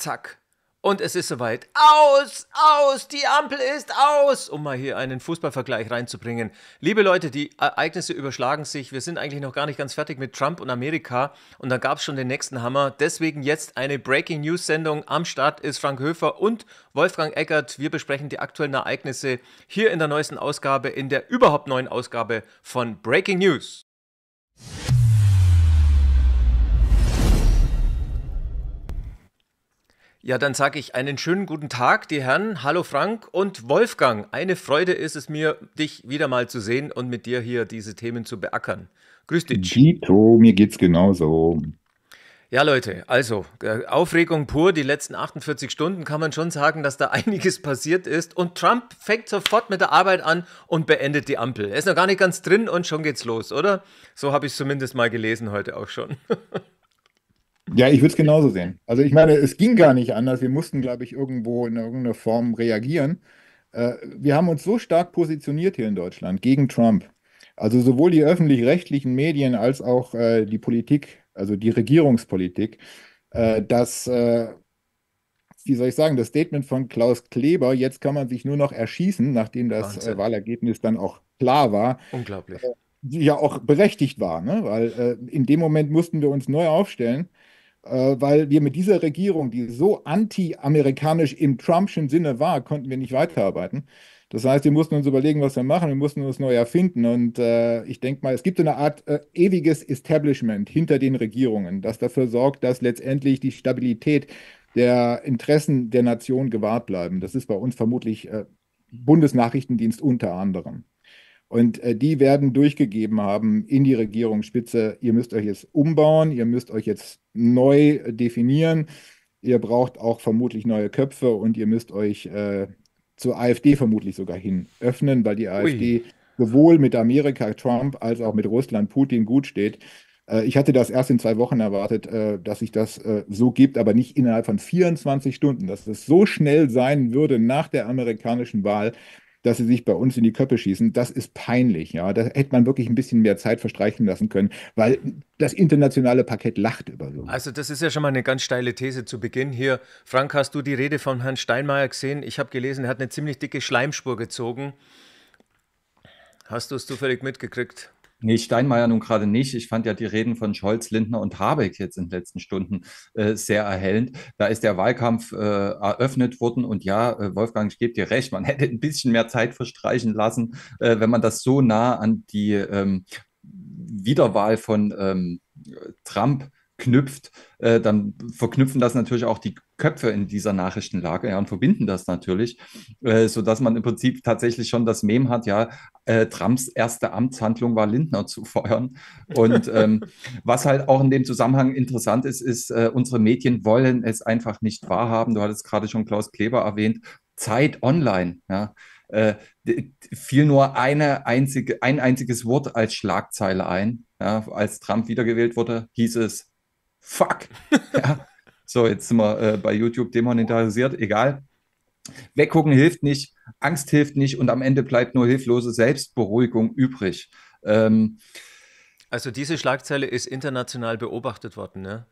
zack. Und es ist soweit. Aus, aus, die Ampel ist aus, um mal hier einen Fußballvergleich reinzubringen. Liebe Leute, die Ereignisse überschlagen sich. Wir sind eigentlich noch gar nicht ganz fertig mit Trump und Amerika. Und da gab es schon den nächsten Hammer. Deswegen jetzt eine Breaking News Sendung. Am Start ist Frank Höfer und Wolfgang Eckert. Wir besprechen die aktuellen Ereignisse hier in der neuesten Ausgabe, in der überhaupt neuen Ausgabe von Breaking News. Ja, dann sage ich einen schönen guten Tag, die Herren. Hallo Frank und Wolfgang. Eine Freude ist es mir, dich wieder mal zu sehen und mit dir hier diese Themen zu beackern. Grüß dich. Gito, mir geht's genauso. Ja, Leute, also äh, Aufregung pur. Die letzten 48 Stunden kann man schon sagen, dass da einiges passiert ist. Und Trump fängt sofort mit der Arbeit an und beendet die Ampel. Er ist noch gar nicht ganz drin und schon geht's los, oder? So habe ich es zumindest mal gelesen heute auch schon. Ja, ich würde es genauso sehen. Also ich meine, es ging gar nicht anders. Wir mussten, glaube ich, irgendwo in irgendeiner Form reagieren. Äh, wir haben uns so stark positioniert hier in Deutschland gegen Trump. Also sowohl die öffentlich-rechtlichen Medien als auch äh, die Politik, also die Regierungspolitik, äh, dass, wie soll ich sagen, das Statement von Klaus Kleber, jetzt kann man sich nur noch erschießen, nachdem das Wahlergebnis dann auch klar war. Unglaublich. ja auch berechtigt war, ne? weil in dem Moment mussten wir uns neu aufstellen äh, weil wir mit dieser Regierung, die so anti-amerikanisch im Trumpschen Sinne war, konnten wir nicht weiterarbeiten. Das heißt, wir mussten uns überlegen, was wir machen, wir mussten uns neu erfinden. Und äh, ich denke mal, es gibt eine Art äh, ewiges Establishment hinter den Regierungen, das dafür sorgt, dass letztendlich die Stabilität der Interessen der Nation gewahrt bleiben. Das ist bei uns vermutlich äh, Bundesnachrichtendienst unter anderem. Und äh, die werden durchgegeben haben in die Regierungsspitze, ihr müsst euch jetzt umbauen, ihr müsst euch jetzt neu äh, definieren, ihr braucht auch vermutlich neue Köpfe und ihr müsst euch äh, zur AfD vermutlich sogar hin öffnen, weil die AfD Ui. sowohl mit Amerika Trump als auch mit Russland Putin gut steht. Äh, ich hatte das erst in zwei Wochen erwartet, äh, dass sich das so gibt, aber nicht innerhalb von 24 Stunden, dass es das so schnell sein würde nach der amerikanischen Wahl, dass sie sich bei uns in die Köpfe schießen, das ist peinlich. Ja, da hätte man wirklich ein bisschen mehr Zeit verstreichen lassen können, weil das internationale Parkett lacht über so. Also das ist ja schon mal eine ganz steile These zu Beginn hier. Frank, hast du die Rede von Herrn Steinmeier gesehen? Ich habe gelesen, er hat eine ziemlich dicke Schleimspur gezogen. Hast du es zufällig mitgekriegt? Nee, Steinmeier nun gerade nicht. Ich fand ja die Reden von Scholz, Lindner und Habeck jetzt in den letzten Stunden äh, sehr erhellend. Da ist der Wahlkampf äh, eröffnet worden. Und ja, äh, Wolfgang, ich gebe dir recht, man hätte ein bisschen mehr Zeit verstreichen lassen, äh, wenn man das so nah an die ähm, Wiederwahl von ähm, Trump knüpft, äh, dann verknüpfen das natürlich auch die Köpfe in dieser Nachrichtenlage ja, und verbinden das natürlich, äh, sodass man im Prinzip tatsächlich schon das Mem hat, ja, äh, Trumps erste Amtshandlung war Lindner zu feuern. Und ähm, was halt auch in dem Zusammenhang interessant ist, ist, äh, unsere Medien wollen es einfach nicht wahrhaben. Du hattest gerade schon Klaus Kleber erwähnt, Zeit online, ja. Äh, fiel nur eine einzige, ein einziges Wort als Schlagzeile ein. Ja, als Trump wiedergewählt wurde, hieß es fuck. ja. So, jetzt sind wir äh, bei YouTube demonetarisiert, egal. Weggucken hilft nicht, Angst hilft nicht und am Ende bleibt nur hilflose Selbstberuhigung übrig. Ähm, also diese Schlagzeile ist international beobachtet worden. Ne?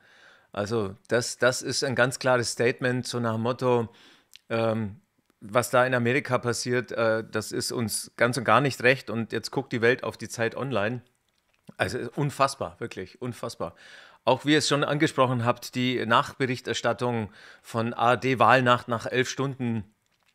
Also das, das ist ein ganz klares Statement, so nach dem Motto, ähm, was da in Amerika passiert, äh, das ist uns ganz und gar nicht recht und jetzt guckt die Welt auf die Zeit online. Also unfassbar, wirklich unfassbar. Auch wie ihr es schon angesprochen habt, die Nachberichterstattung von ARD-Wahlnacht nach elf Stunden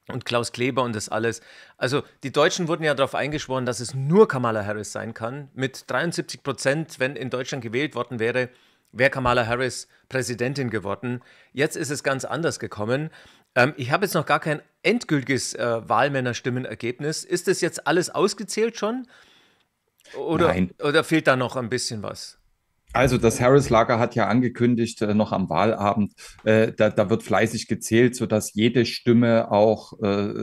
und Klaus Kleber und das alles. Also die Deutschen wurden ja darauf eingeschworen, dass es nur Kamala Harris sein kann. Mit 73 Prozent, wenn in Deutschland gewählt worden wäre, wäre Kamala Harris Präsidentin geworden. Jetzt ist es ganz anders gekommen. Ähm, ich habe jetzt noch gar kein endgültiges äh, Wahlmännerstimmenergebnis. Ist das jetzt alles ausgezählt schon? Oder, Nein. oder fehlt da noch ein bisschen was? Also das Harris-Lager hat ja angekündigt, äh, noch am Wahlabend, äh, da, da, wird fleißig gezählt, sodass jede Stimme auch äh,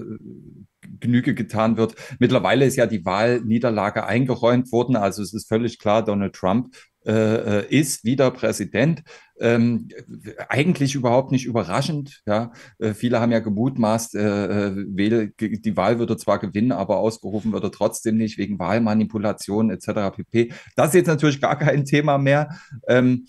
Genüge getan wird. Mittlerweile ist ja die Wahlniederlage eingeräumt worden. Also es ist völlig klar, Donald Trump äh, äh, ist wieder Präsident. Ähm, eigentlich überhaupt nicht überraschend. Ja? Äh, viele haben ja gemutmaßt, äh, wähl, die Wahl würde zwar gewinnen, aber ausgerufen würde trotzdem nicht wegen Wahlmanipulation etc. pp. Das ist jetzt natürlich gar kein Thema mehr. Ähm,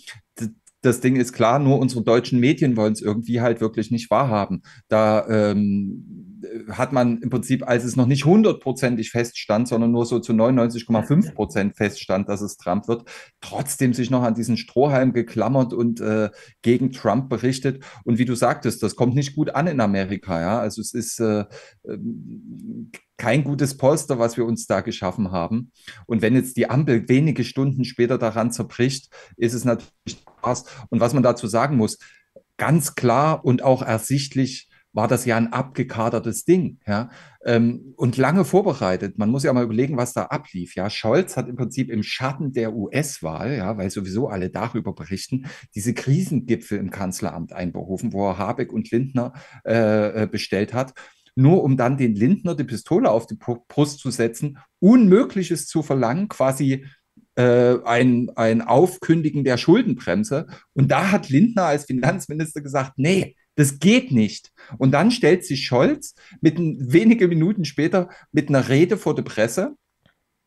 das Ding ist klar, nur unsere deutschen Medien wollen es irgendwie halt wirklich nicht wahrhaben. Da ähm, hat man im Prinzip, als es noch nicht hundertprozentig feststand, sondern nur so zu 99,5 Prozent feststand, dass es Trump wird, trotzdem sich noch an diesen Strohhalm geklammert und äh, gegen Trump berichtet. Und wie du sagtest, das kommt nicht gut an in Amerika. Ja? Also es ist äh, ähm, kein gutes Polster, was wir uns da geschaffen haben. Und wenn jetzt die Ampel wenige Stunden später daran zerbricht, ist es natürlich Spaß. Und was man dazu sagen muss, ganz klar und auch ersichtlich, war das ja ein abgekadertes Ding, ja, ähm, und lange vorbereitet. Man muss ja mal überlegen, was da ablief, ja. Scholz hat im Prinzip im Schatten der US-Wahl, ja, weil sowieso alle darüber berichten, diese Krisengipfel im Kanzleramt einberufen, wo er Habeck und Lindner äh, äh bestellt hat nur um dann den Lindner die Pistole auf die Brust zu setzen, Unmögliches zu verlangen, quasi äh, ein, ein Aufkündigen der Schuldenbremse. Und da hat Lindner als Finanzminister gesagt, nee, das geht nicht. Und dann stellt sich Scholz mit wenige Minuten später mit einer Rede vor der Presse,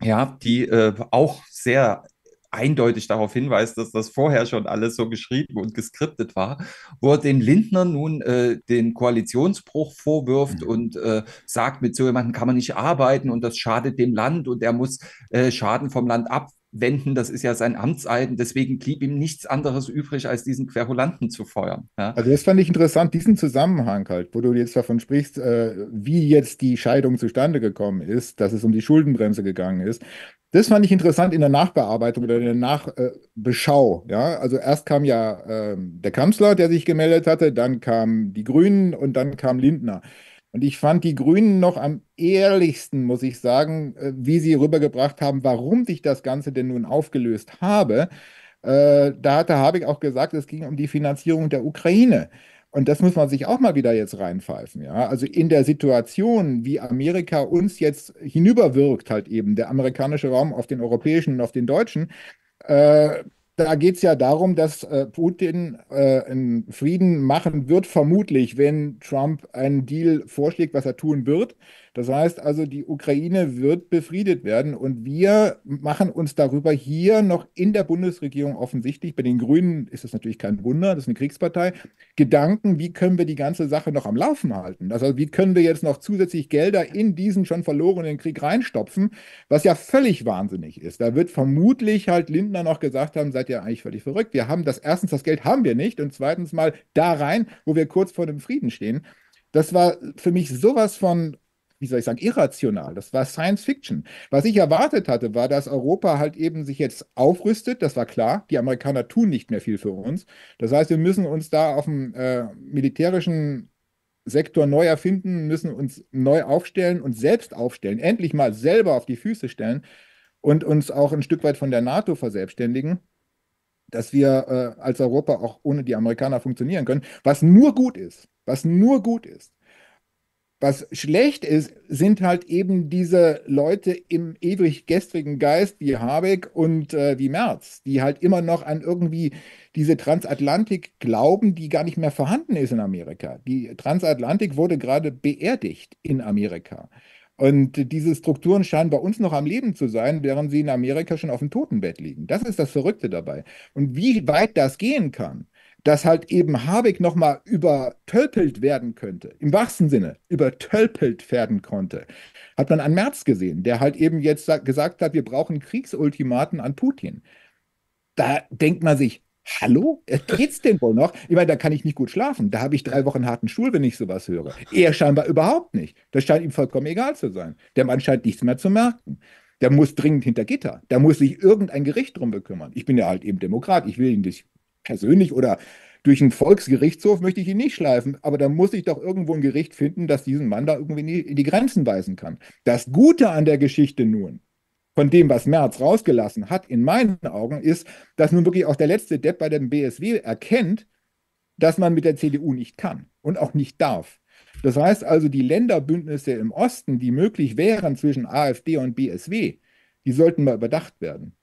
ja, die äh, auch sehr eindeutig darauf hinweist, dass das vorher schon alles so geschrieben und geskriptet war, wo er den Lindner nun äh, den Koalitionsbruch vorwirft mhm. und äh, sagt, mit so jemandem kann man nicht arbeiten und das schadet dem Land und er muss äh, Schaden vom Land ab wenden. Das ist ja sein Amtseiden. Deswegen blieb ihm nichts anderes übrig, als diesen Querulanten zu feuern. Ja? Also das fand ich interessant, diesen Zusammenhang halt, wo du jetzt davon sprichst, äh, wie jetzt die Scheidung zustande gekommen ist, dass es um die Schuldenbremse gegangen ist. Das fand ich interessant in der Nachbearbeitung oder in der Nachbeschau. Äh, ja? Also erst kam ja äh, der Kanzler, der sich gemeldet hatte, dann kamen die Grünen und dann kam Lindner. Und ich fand die Grünen noch am ehrlichsten, muss ich sagen, äh, wie sie rübergebracht haben, warum sich das Ganze denn nun aufgelöst habe. Äh, da hatte Habeck auch gesagt, es ging um die Finanzierung der Ukraine. Und das muss man sich auch mal wieder jetzt reinpfeifen. Ja? Also in der Situation, wie Amerika uns jetzt hinüberwirkt, halt eben der amerikanische Raum auf den europäischen und auf den deutschen, äh, da geht es ja darum, dass äh, Putin äh, einen Frieden machen wird, vermutlich, wenn Trump einen Deal vorschlägt, was er tun wird. Das heißt also, die Ukraine wird befriedet werden und wir machen uns darüber hier noch in der Bundesregierung offensichtlich, bei den Grünen ist das natürlich kein Wunder, das ist eine Kriegspartei, Gedanken, wie können wir die ganze Sache noch am Laufen halten? Also wie können wir jetzt noch zusätzlich Gelder in diesen schon verlorenen Krieg reinstopfen, was ja völlig wahnsinnig ist. Da wird vermutlich halt Lindner noch gesagt haben, seid ihr eigentlich völlig verrückt. Wir haben das erstens, das Geld haben wir nicht und zweitens mal da rein, wo wir kurz vor dem Frieden stehen. Das war für mich sowas von wie soll ich sagen, irrational. Das war Science Fiction. Was ich erwartet hatte, war, dass Europa halt eben sich jetzt aufrüstet. Das war klar. Die Amerikaner tun nicht mehr viel für uns. Das heißt, wir müssen uns da auf dem äh, militärischen Sektor neu erfinden, müssen uns neu aufstellen und selbst aufstellen. Endlich mal selber auf die Füße stellen und uns auch ein Stück weit von der NATO verselbstständigen dass wir äh, als Europa auch ohne die Amerikaner funktionieren können, was nur gut ist, was nur gut ist. Was schlecht ist, sind halt eben diese Leute im ewig gestrigen Geist wie Habeck und äh, wie Merz, die halt immer noch an irgendwie diese Transatlantik glauben, die gar nicht mehr vorhanden ist in Amerika. Die Transatlantik wurde gerade beerdigt in Amerika. Und diese Strukturen scheinen bei uns noch am Leben zu sein, während sie in Amerika schon auf dem Totenbett liegen. Das ist das Verrückte dabei. Und wie weit das gehen kann, dass halt eben Habeck nochmal übertölpelt werden könnte, im wahrsten Sinne übertölpelt werden konnte, hat man an Merz gesehen, der halt eben jetzt gesagt hat, wir brauchen Kriegsultimaten an Putin. Da denkt man sich, hallo, geht's denn wohl noch? Ich meine, da kann ich nicht gut schlafen, da habe ich drei Wochen harten Stuhl, wenn ich sowas höre. Er scheinbar überhaupt nicht. Das scheint ihm vollkommen egal zu sein. Der Mann scheint nichts mehr zu merken der muss dringend hinter Gitter. Da muss sich irgendein Gericht drum bekümmern. Ich bin ja halt eben Demokrat. Ich will ihn nicht persönlich oder durch einen Volksgerichtshof möchte ich ihn nicht schleifen, aber da muss ich doch irgendwo ein Gericht finden, das diesen Mann da irgendwie in die, in die Grenzen weisen kann. Das Gute an der Geschichte nun, von dem, was Merz rausgelassen hat, in meinen Augen, ist, dass nun wirklich auch der letzte Depp bei dem BSW erkennt, dass man mit der CDU nicht kann und auch nicht darf. Das heißt also, die Länderbündnisse im Osten, die möglich wären zwischen AfD und BSW, die sollten mal überdacht werden.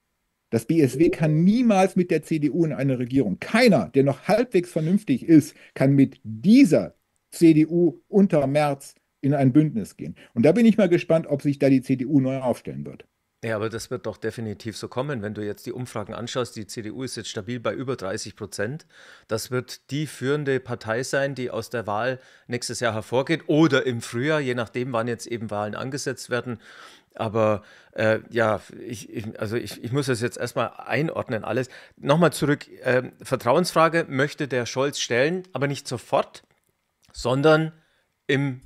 Das BSW kann niemals mit der CDU in eine Regierung. Keiner, der noch halbwegs vernünftig ist, kann mit dieser CDU unter März in ein Bündnis gehen. Und da bin ich mal gespannt, ob sich da die CDU neu aufstellen wird. Ja, aber das wird doch definitiv so kommen, wenn du jetzt die Umfragen anschaust. Die CDU ist jetzt stabil bei über 30 Prozent. Das wird die führende Partei sein, die aus der Wahl nächstes Jahr hervorgeht oder im Frühjahr, je nachdem, wann jetzt eben Wahlen angesetzt werden. Aber äh, ja, ich, ich, also ich, ich muss das jetzt erstmal einordnen, alles. Nochmal zurück, äh, Vertrauensfrage möchte der Scholz stellen, aber nicht sofort, sondern im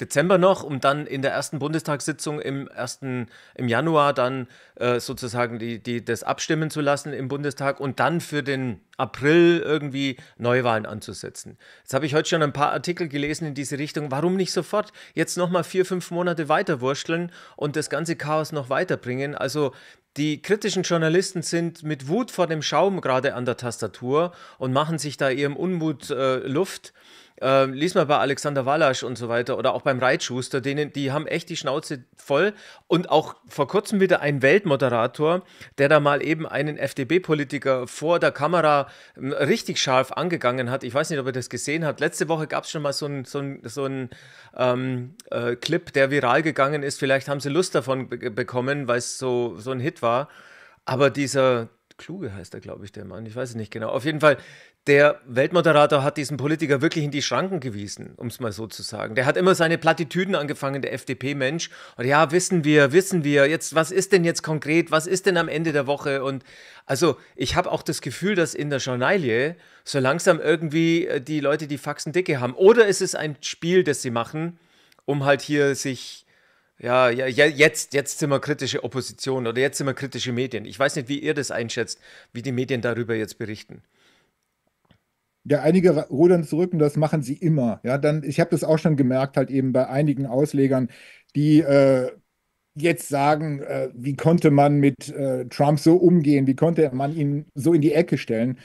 Dezember noch, um dann in der ersten Bundestagssitzung im, ersten, im Januar dann äh, sozusagen die, die, das abstimmen zu lassen im Bundestag und dann für den April irgendwie Neuwahlen anzusetzen. Jetzt habe ich heute schon ein paar Artikel gelesen in diese Richtung. Warum nicht sofort jetzt nochmal vier, fünf Monate weiterwurschteln und das ganze Chaos noch weiterbringen? Also die kritischen Journalisten sind mit Wut vor dem Schaum gerade an der Tastatur und machen sich da ihrem Unmut äh, Luft äh, lies mal bei Alexander Walasch und so weiter oder auch beim Reitschuster, denen, die haben echt die Schnauze voll. Und auch vor kurzem wieder ein Weltmoderator, der da mal eben einen FDP-Politiker vor der Kamera ähm, richtig scharf angegangen hat. Ich weiß nicht, ob ihr das gesehen habt. Letzte Woche gab es schon mal so einen so so ein, ähm, äh, Clip, der viral gegangen ist. Vielleicht haben sie Lust davon be bekommen, weil es so, so ein Hit war. Aber dieser, Kluge heißt er, glaube ich, der Mann. Ich weiß es nicht genau. Auf jeden Fall, der Weltmoderator hat diesen Politiker wirklich in die Schranken gewiesen, um es mal so zu sagen. Der hat immer seine Plattitüden angefangen, der FDP-Mensch. Und ja, wissen wir, wissen wir, jetzt, was ist denn jetzt konkret, was ist denn am Ende der Woche? Und also, ich habe auch das Gefühl, dass in der Journalie so langsam irgendwie äh, die Leute die Faxen dicke haben. Oder ist es ein Spiel, das sie machen, um halt hier sich ja, ja, jetzt, jetzt sind wir kritische Opposition oder jetzt sind wir kritische Medien. Ich weiß nicht, wie ihr das einschätzt, wie die Medien darüber jetzt berichten. Ja, einige rudern zurück und das machen sie immer. Ja, dann, ich habe das auch schon gemerkt, halt eben bei einigen Auslegern, die äh, jetzt sagen, äh, wie konnte man mit äh, Trump so umgehen, wie konnte man ihn so in die Ecke stellen.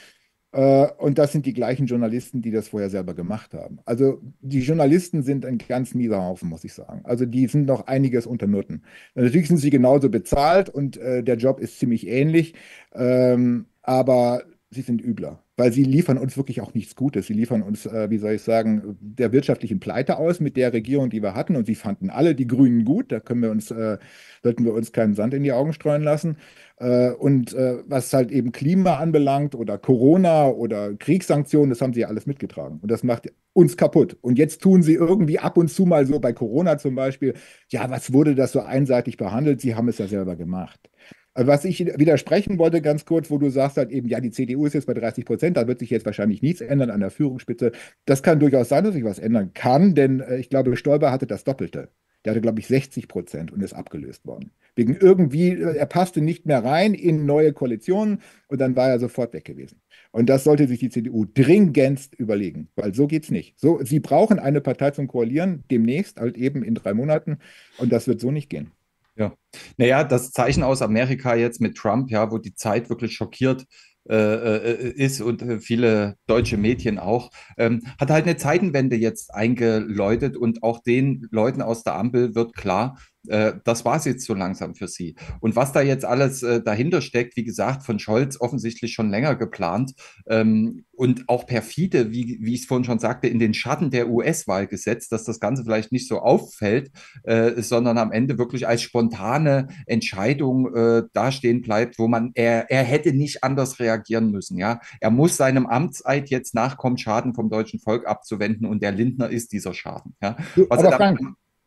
Äh, und das sind die gleichen Journalisten, die das vorher selber gemacht haben. Also die Journalisten sind ein ganz mieser Haufen, muss ich sagen. Also die sind noch einiges unter Nutten. Natürlich sind sie genauso bezahlt und äh, der Job ist ziemlich ähnlich. Ähm, aber sie sind übler, weil sie liefern uns wirklich auch nichts Gutes. Sie liefern uns, äh, wie soll ich sagen, der wirtschaftlichen Pleite aus mit der Regierung, die wir hatten. Und sie fanden alle die Grünen gut. Da können wir uns, äh, sollten wir uns keinen Sand in die Augen streuen lassen. Äh, und äh, was halt eben Klima anbelangt oder Corona oder Kriegssanktionen, das haben sie ja alles mitgetragen. Und das macht uns kaputt. Und jetzt tun sie irgendwie ab und zu mal so bei Corona zum Beispiel, ja, was wurde das so einseitig behandelt? Sie haben es ja selber gemacht. Was ich widersprechen wollte, ganz kurz, wo du sagst halt eben, ja, die CDU ist jetzt bei 30 Prozent, da wird sich jetzt wahrscheinlich nichts ändern an der Führungsspitze. Das kann durchaus sein, dass sich was ändern kann, denn äh, ich glaube, Stolper hatte das Doppelte. Der hatte, glaube ich, 60 Prozent und ist abgelöst worden. Wegen irgendwie, äh, er passte nicht mehr rein in neue Koalitionen und dann war er sofort weg gewesen. Und das sollte sich die CDU dringendst überlegen, weil so geht es nicht. So, sie brauchen eine Partei zum Koalieren demnächst, halt eben in drei Monaten und das wird so nicht gehen. Ja. Naja, das Zeichen aus Amerika jetzt mit Trump, ja, wo die Zeit wirklich schockiert äh, äh ist und äh, viele deutsche Medien auch, ähm, hat halt eine Zeitenwende jetzt eingeläutet und auch den Leuten aus der Ampel wird klar, äh, das war es jetzt so langsam für sie. Und was da jetzt alles äh, dahinter steckt, wie gesagt, von Scholz offensichtlich schon länger geplant ähm, und auch perfide, wie, wie ich es vorhin schon sagte, in den Schatten der US-Wahl gesetzt, dass das Ganze vielleicht nicht so auffällt, äh, sondern am Ende wirklich als spontane Entscheidung äh, dastehen bleibt, wo man, er, er hätte nicht anders reagieren müssen. Ja? Er muss seinem Amtseid jetzt nachkommen, Schaden vom deutschen Volk abzuwenden und der Lindner ist dieser Schaden. Ja? Was Aber er da, Frank,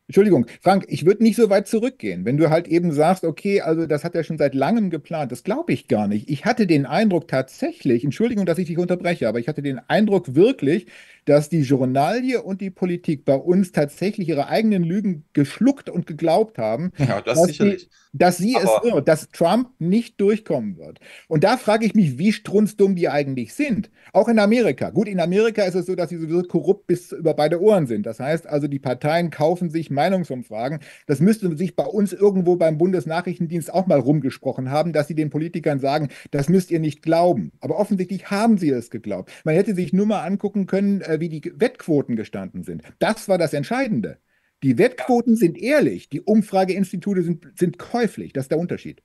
Entschuldigung, Frank, ich würde nicht so weit zurückgehen. Wenn du halt eben sagst, okay, also das hat er schon seit langem geplant, das glaube ich gar nicht. Ich hatte den Eindruck tatsächlich, Entschuldigung, dass ich dich unterbreche, aber ich hatte den Eindruck wirklich, dass die Journalie und die Politik bei uns tatsächlich ihre eigenen Lügen geschluckt und geglaubt haben. Ja, das sicherlich. Die, dass sie Aber es wird, dass Trump nicht durchkommen wird. Und da frage ich mich, wie strunzdumm die eigentlich sind. Auch in Amerika. Gut, in Amerika ist es so, dass sie sowieso korrupt bis über beide Ohren sind. Das heißt also, die Parteien kaufen sich Meinungsumfragen. Das müsste sich bei uns irgendwo beim Bundesnachrichtendienst auch mal rumgesprochen haben, dass sie den Politikern sagen, das müsst ihr nicht glauben. Aber offensichtlich haben sie es geglaubt. Man hätte sich nur mal angucken können, äh, wie die Wettquoten gestanden sind. Das war das Entscheidende. Die Wettquoten sind ehrlich, die Umfrageinstitute sind, sind käuflich. Das ist der Unterschied.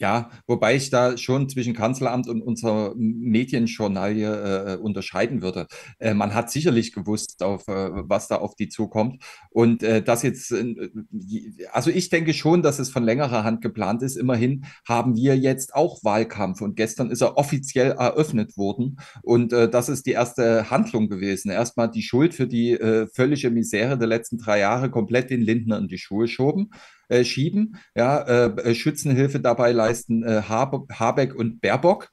Ja, wobei ich da schon zwischen Kanzleramt und unserer Medienjournalie äh, äh, unterscheiden würde. Äh, man hat sicherlich gewusst, auf, äh, was da auf die zukommt. Und äh, das jetzt, äh, also ich denke schon, dass es von längerer Hand geplant ist. Immerhin haben wir jetzt auch Wahlkampf und gestern ist er offiziell eröffnet worden. Und das ist die erste Handlung gewesen. Erstmal die Schuld für die völlige Misere der letzten drei Jahre komplett den Lindner in die Schuhe schoben. Äh, schieben, ja, äh, äh, Schützenhilfe dabei leisten äh, Habeck und Baerbock.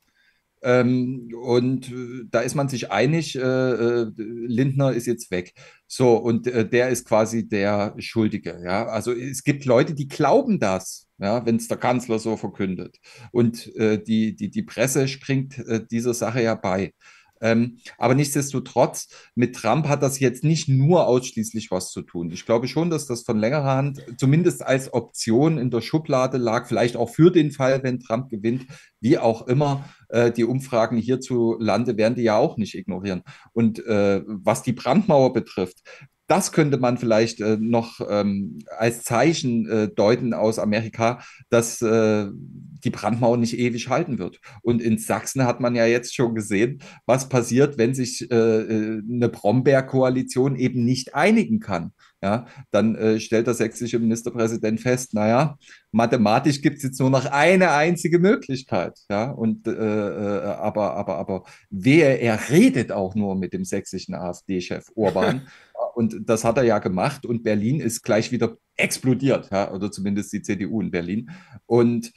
Ähm, und äh, da ist man sich einig, Lindner ist jetzt weg. So, und der ist quasi der Schuldige. Ja? Also es gibt Leute, die glauben das, ja, wenn es der Kanzler so verkündet. Und die, die, die Presse springt dieser Sache ja bei. Ähm, aber nichtsdestotrotz, mit Trump hat das jetzt nicht nur ausschließlich was zu tun. Ich glaube schon, dass das von längerer Hand zumindest als Option in der Schublade lag, vielleicht auch für den Fall, wenn Trump gewinnt, wie auch immer. Äh, die Umfragen hierzulande werden die ja auch nicht ignorieren. Und äh, was die Brandmauer betrifft, das könnte man vielleicht äh, noch ähm, als Zeichen äh, deuten aus Amerika, dass äh, die Brandmauer nicht ewig halten wird. Und in Sachsen hat man ja jetzt schon gesehen, was passiert, wenn sich äh, äh, eine Bromberg-Koalition eben nicht einigen kann. Ja, dann äh, stellt der sächsische Ministerpräsident fest, naja, mathematisch gibt es jetzt nur noch eine einzige Möglichkeit. Ja, und aber, aber, aber wer er redet auch nur mit dem sächsischen AfD-Chef Urban. Und das hat er ja gemacht und Berlin ist gleich wieder explodiert, ja, oder zumindest die CDU in Berlin. Und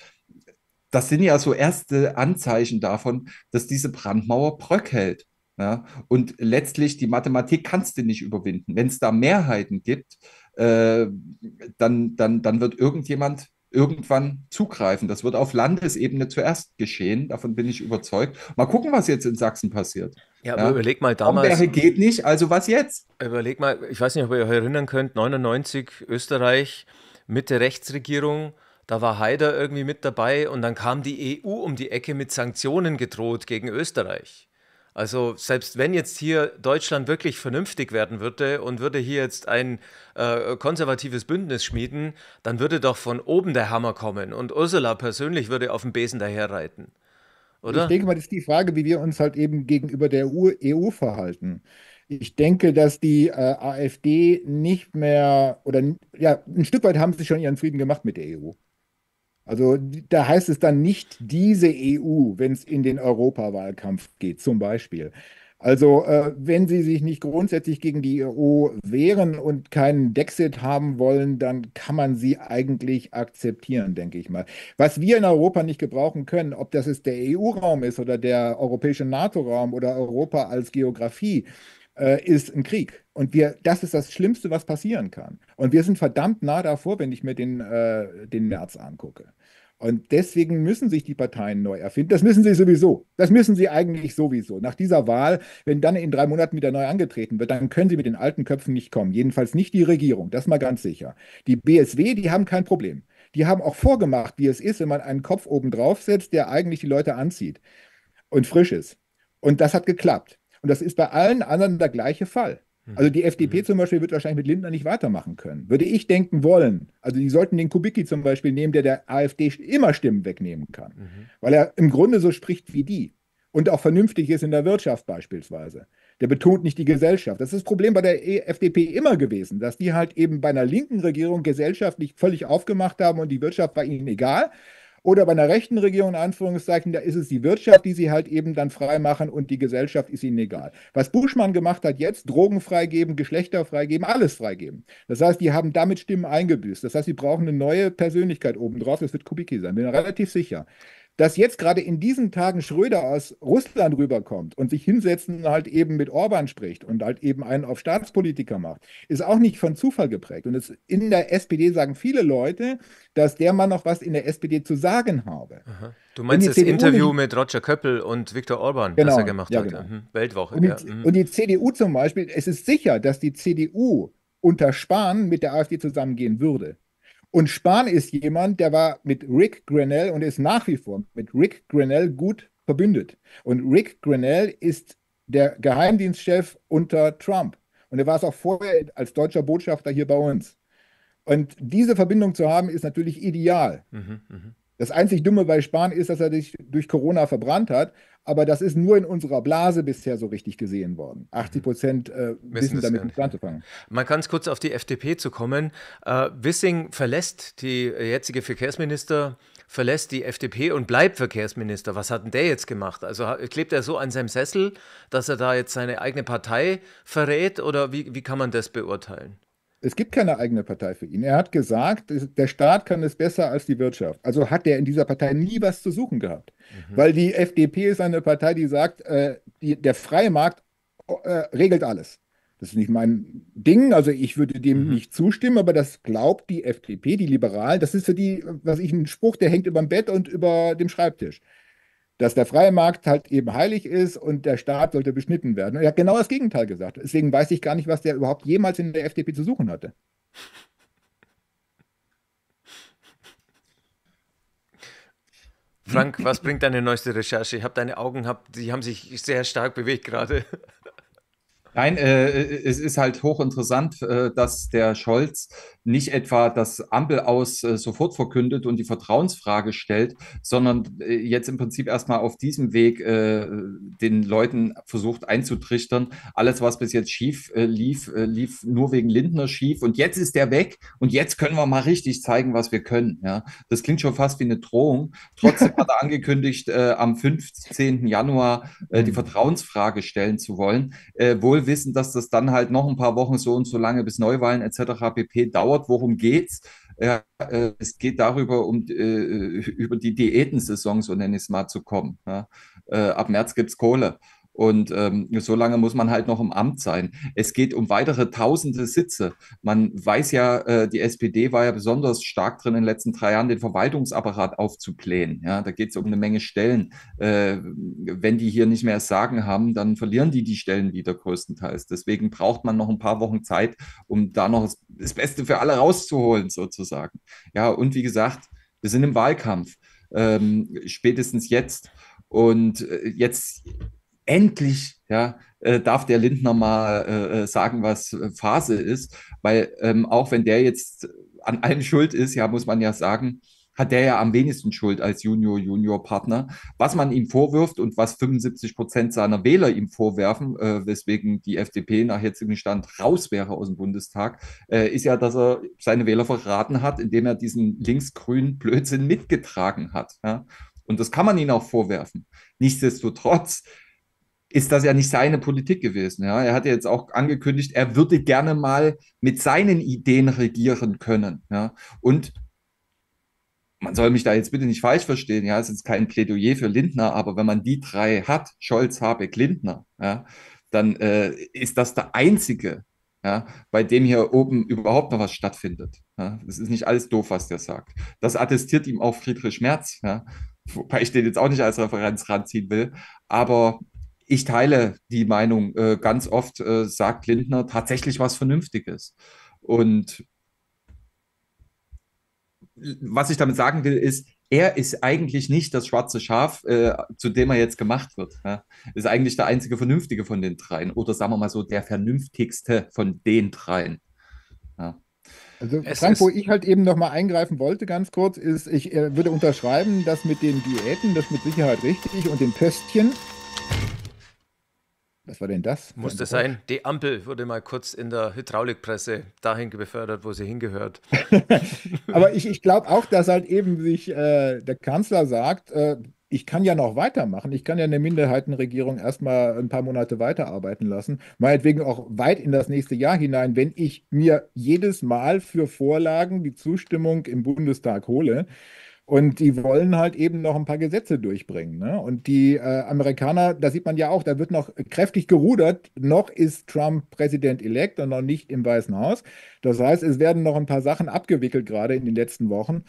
das sind ja so erste Anzeichen davon, dass diese Brandmauer bröckelt. Ja? Und letztlich die Mathematik kannst du nicht überwinden. Wenn es da Mehrheiten gibt, äh, dann, dann, dann wird irgendjemand irgendwann zugreifen. Das wird auf Landesebene zuerst geschehen, davon bin ich überzeugt. Mal gucken, was jetzt in Sachsen passiert. Ja, aber ja. überleg mal damals. Homberge geht nicht, also was jetzt? Überleg mal, ich weiß nicht, ob ihr euch erinnern könnt, 99 Österreich, mit der rechtsregierung da war Haider irgendwie mit dabei und dann kam die EU um die Ecke mit Sanktionen gedroht gegen Österreich. Also selbst wenn jetzt hier Deutschland wirklich vernünftig werden würde und würde hier jetzt ein äh, konservatives Bündnis schmieden, dann würde doch von oben der Hammer kommen und Ursula persönlich würde auf dem Besen daherreiten. Also oder? Ich denke mal, das ist die Frage, wie wir uns halt eben gegenüber der EU e verhalten. Ich denke, dass die äh, AfD nicht mehr oder ja, ein Stück weit haben sie schon ihren Frieden gemacht mit der EU. Also da heißt es dann nicht diese EU, wenn es in den Europawahlkampf geht, zum Beispiel. Also äh, wenn Sie sich nicht grundsätzlich gegen die EU wehren und keinen Dexit haben wollen, dann kann man sie eigentlich akzeptieren, denke ich mal. Was wir in Europa nicht gebrauchen können, ob das ist der EU-Raum ist oder der europäische NATO-Raum oder Europa als Geografie, äh, ist ein Krieg. Und wir, das ist das Schlimmste, was passieren kann. Und wir sind verdammt nah davor, wenn ich mir den, äh, den März angucke. Und deswegen müssen sich die Parteien neu erfinden. Das müssen sie sowieso. Das müssen sie eigentlich sowieso. Nach dieser Wahl, wenn dann in drei Monaten wieder neu angetreten wird, dann können sie mit den alten Köpfen nicht kommen. Jedenfalls nicht die Regierung. Das mal ganz sicher. Die BSW, die haben kein Problem. Die haben auch vorgemacht, wie es ist, wenn man einen Kopf oben drauf setzt, der eigentlich die Leute anzieht und frisch ist. Und das hat geklappt. Und das ist bei allen anderen der gleiche Fall. Hm. Also die FDP mhm. zum Beispiel wird wahrscheinlich mit Lindner nicht weitermachen können. Würde ich denken wollen. Also die sollten den Kubicki zum Beispiel nehmen, der der AfD immer Stimmen wegnehmen kann. Mhm. Weil er im Grunde so spricht wie die. Und auch vernünftig ist in der Wirtschaft beispielsweise. Der betont nicht die Gesellschaft. Das ist das Problem bei der e-, FDP immer gewesen, dass die halt eben bei einer linken Regierung gesellschaftlich völlig aufgemacht haben und die Wirtschaft war ihnen egal. Oder bei einer rechten Regierung, in Anführungszeichen, da ist es die Wirtschaft, die sie halt eben dann frei machen und die Gesellschaft ist ihnen egal. Was Buschmann gemacht hat jetzt, Drogen freigeben, Geschlechter freigeben, alles freigeben. Das heißt, die haben damit Stimmen eingebüßt. Das heißt, sie brauchen eine neue Persönlichkeit obendrauf. Das wird Kubicki sein, bin relativ sicher dass jetzt gerade in diesen Tagen Schröder aus Russland rüberkommt und sich hinsetzen und halt eben mit Orban spricht und halt eben einen auf Staatspolitiker macht, ist auch nicht von Zufall geprägt. Und es, in der SPD sagen viele Leute, dass der Mann noch was in der SPD zu sagen habe. Aha. Du meinst das CDU Interview mit Roger Köppel und Viktor Orban, genau, das er gemacht ja, hat. Genau. Mhm. Weltwoche. Und die, ja. mhm. und die CDU zum Beispiel, es ist sicher, dass die CDU unter Spahn mit der AfD zusammengehen würde. Und Spahn ist jemand, der war mit Rick Grenell und ist nach wie vor mit Rick Grenell gut verbündet. Und Rick Grenell ist der Geheimdienstchef unter Trump. Und er war es auch vorher als deutscher Botschafter hier bei uns. Und diese Verbindung zu haben, ist natürlich ideal. Mhm, mh. Das einzig Dumme bei Spahn ist, dass er sich durch Corona verbrannt hat. Aber das ist nur in unserer Blase bisher so richtig gesehen worden. 80 mhm. Prozent äh, wissen damit nichts anzufangen. Mal ganz kurz auf die FDP zu kommen. Äh, Wissing verlässt die äh, jetzige Verkehrsminister verlässt die FDP und bleibt Verkehrsminister. Was hat denn der jetzt gemacht? Also klebt er so an seinem Sessel, dass er da jetzt seine eigene Partei verrät oder wie, wie kann man das beurteilen? Es gibt keine eigene Partei für ihn. Er hat gesagt, der Staat kann es besser als die Wirtschaft. Also hat er in dieser Partei nie was zu suchen gehabt. Mhm. Weil die FDP ist eine Partei, die sagt, äh, die, der freie Markt äh, regelt alles. Das ist nicht mein Ding, also ich würde dem mhm. nicht zustimmen, aber das glaubt die FDP, die Liberalen, das ist so die, was ich, ein Spruch, der hängt über dem Bett und über dem Schreibtisch dass der freie Markt halt eben heilig ist und der Staat sollte beschnitten werden. Und er hat genau das Gegenteil gesagt. Deswegen weiß ich gar nicht, was der überhaupt jemals in der FDP zu suchen hatte. Frank, was bringt deine neueste Recherche? Ich habe deine Augen, hab, die haben sich sehr stark bewegt gerade. Nein, äh, äh es ist halt hochinteressant, äh, dass der Scholz nicht etwa das Ampel aus äh, sofort verkündet und die Vertrauensfrage stellt, sondern äh, jetzt im Prinzip erstmal auf diesem Weg äh, den Leuten versucht einzutrichtern, alles, was bis jetzt schief äh, lief, äh, lief nur wegen Lindner schief und jetzt ist der weg und jetzt können wir mal richtig zeigen, was wir können. Ja? Das klingt schon fast wie eine Drohung. Trotzdem hat er angekündigt, äh, am 15. Januar die mhm. Vertrauensfrage stellen zu wollen, wohl wissen, dass das dann halt noch ein paar Wochen so und so lange bis Neuwahlen etc. pp. dauert dauert. Worum geht's? Ja, äh, es geht darüber, um äh, äh über die Diätensaison, so nenne ich es mal, zu kommen. Ja. Äh, ab März gibt es Kohle. Und ähm, so lange muss man halt noch im Amt sein. Es geht um weitere tausende Sitze. Man weiß ja, äh, die SPD war ja besonders stark drin in den letzten drei Jahren, den Verwaltungsapparat aufzuplänen. Ja, da geht es um eine Menge Stellen. Äh, wenn die hier nicht mehr Sagen haben, dann verlieren die die Stellen wieder größtenteils. Deswegen braucht man noch ein paar Wochen Zeit, um da noch das, das Beste für alle rauszuholen, sozusagen. Ja, und wie gesagt, wir sind im Wahlkampf. Ähm, spätestens jetzt. Und äh, jetzt endlich ja, äh, darf der Lindner mal äh, äh sagen, was äh, Phase ist, weil ähm, auch wenn der jetzt an allem schuld ist, ja, muss man ja sagen, hat der ja am wenigsten Schuld als Junior-Junior-Partner. Was man ihm vorwirft und was 75 Prozent seiner Wähler ihm vorwerfen, äh, weswegen die FDP nach jetzigem Stand raus wäre aus dem Bundestag, äh, ist ja, dass er seine Wähler verraten hat, indem er diesen linksgrünen Blödsinn mitgetragen hat. Ja? Und das kann man ihnen auch vorwerfen. Nichtsdestotrotz ist das ja nicht seine Politik gewesen. Ja? Er hat ja jetzt auch angekündigt, er würde gerne mal mit seinen Ideen regieren können. Ja? Und man soll mich da jetzt bitte nicht falsch verstehen, ja, es ist kein Plädoyer für Lindner, aber wenn man die drei hat, Scholz, Habeck, Lindner, ja, dann äh, ist das der einzige, ja, bei dem hier oben überhaupt noch was stattfindet. Ja. ist nicht alles doof, was der sagt. Das attestiert ihm auch Friedrich Merz, ja, wobei ich den jetzt auch nicht als Referenz ranziehen will, aber ich teile die Meinung, äh, ganz oft äh, sagt Lindner tatsächlich was Vernünftiges. Und was ich damit sagen will, ist, er ist eigentlich nicht das schwarze Schaf, äh, zu dem er jetzt gemacht wird. Ja? Ist eigentlich der einzige Vernünftige von den dreien. Oder sagen wir mal so, der Vernünftigste von den dreien. Ja. Also es Frank, wo ich halt eben nochmal eingreifen wollte, ganz kurz, ist, ich äh, würde unterschreiben, dass mit den Diäten, das mit Sicherheit richtig und den Pöstchen, was war denn das? Muss das sein? Die Ampel wurde mal kurz in der Hydraulikpresse dahin befördert, wo sie hingehört. Aber ich, ich glaube auch, dass halt eben sich äh, der Kanzler sagt, äh, ich kann ja noch weitermachen. Ich kann ja eine Minderheitenregierung erstmal ein paar Monate weiterarbeiten lassen. Meinetwegen auch weit in das nächste Jahr hinein, wenn ich mir jedes Mal für Vorlagen die Zustimmung im Bundestag hole. Und die wollen halt eben noch ein paar Gesetze durchbringen. Ne? Und die äh, Amerikaner, da sieht man ja auch, da wird noch kräftig gerudert. Noch ist Trump Präsident-elect und noch nicht im Weißen Haus. Das heißt, es werden noch ein paar Sachen abgewickelt, gerade in den letzten Wochen.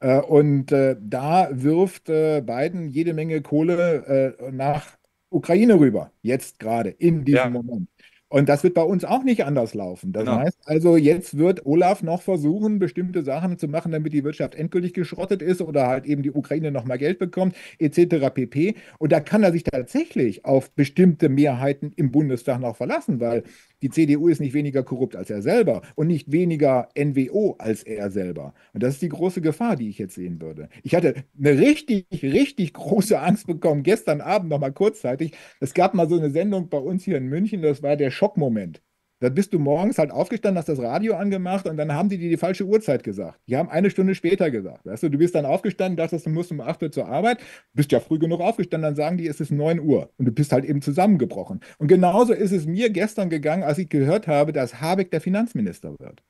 Äh, und äh, da wirft äh, Biden jede Menge Kohle äh, nach Ukraine rüber, jetzt gerade, in diesem ja. Moment. Und das wird bei uns auch nicht anders laufen. Das genau. heißt also, jetzt wird Olaf noch versuchen, bestimmte Sachen zu machen, damit die Wirtschaft endgültig geschrottet ist oder halt eben die Ukraine nochmal Geld bekommt, etc. pp. Und da kann er sich tatsächlich auf bestimmte Mehrheiten im Bundestag noch verlassen, weil die CDU ist nicht weniger korrupt als er selber und nicht weniger NWO als er selber. Und das ist die große Gefahr, die ich jetzt sehen würde. Ich hatte eine richtig, richtig große Angst bekommen, gestern Abend nochmal kurzzeitig. Es gab mal so eine Sendung bei uns hier in München, das war der Schockmoment. Da bist du morgens halt aufgestanden, hast das Radio angemacht und dann haben die dir die falsche Uhrzeit gesagt. Die haben eine Stunde später gesagt. Weißt du, du bist dann aufgestanden, dachtest, du musst um 8 Uhr zur Arbeit, bist ja früh genug aufgestanden, dann sagen die, es ist 9 Uhr. Und du bist halt eben zusammengebrochen. Und genauso ist es mir gestern gegangen, als ich gehört habe, dass Habeck der Finanzminister wird.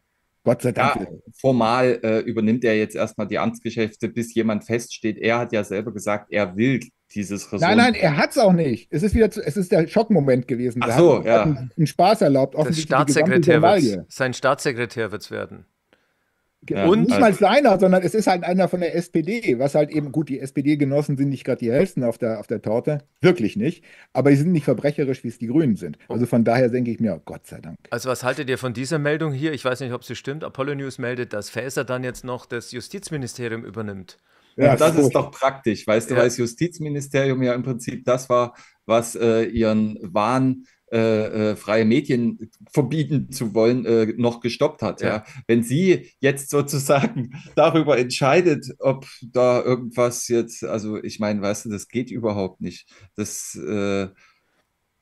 Gott sei Dank. Ja, formal äh, übernimmt er jetzt erstmal die Amtsgeschäfte, bis jemand feststeht. Er hat ja selber gesagt, er will dieses Resort. Nein, nein, er hat es auch nicht. Es ist wieder zu, es ist der Schockmoment gewesen. Ach so, ja. Einen, einen Spaß erlaubt. Das Staatssekretär wird's, sein Staatssekretär wird es werden. Ja, und also- nicht mal seiner, sondern es ist halt einer von der SPD, was halt eben, gut, die SPD-Genossen sind nicht gerade die hellsten auf der, auf der Torte, wirklich nicht, aber die sind nicht verbrecherisch, wie es die Grünen sind. Also von daher denke ich mir, oh, Gott sei Dank. Also was haltet ihr von dieser Meldung hier? Ich weiß nicht, ob sie stimmt. Apollo News meldet, dass Faeser dann jetzt noch das Justizministerium übernimmt. Ja, das ist doch praktisch, weißt du, ja. weil das Justizministerium ja im Prinzip das war, was äh, ihren Wahn äh, äh freie Medien verbieten zu wollen, äh, noch gestoppt hat. Ja. ja. Wenn sie jetzt sozusagen darüber entscheidet, ob da irgendwas jetzt, also ich meine, weißt du, das geht überhaupt nicht. Das Äh,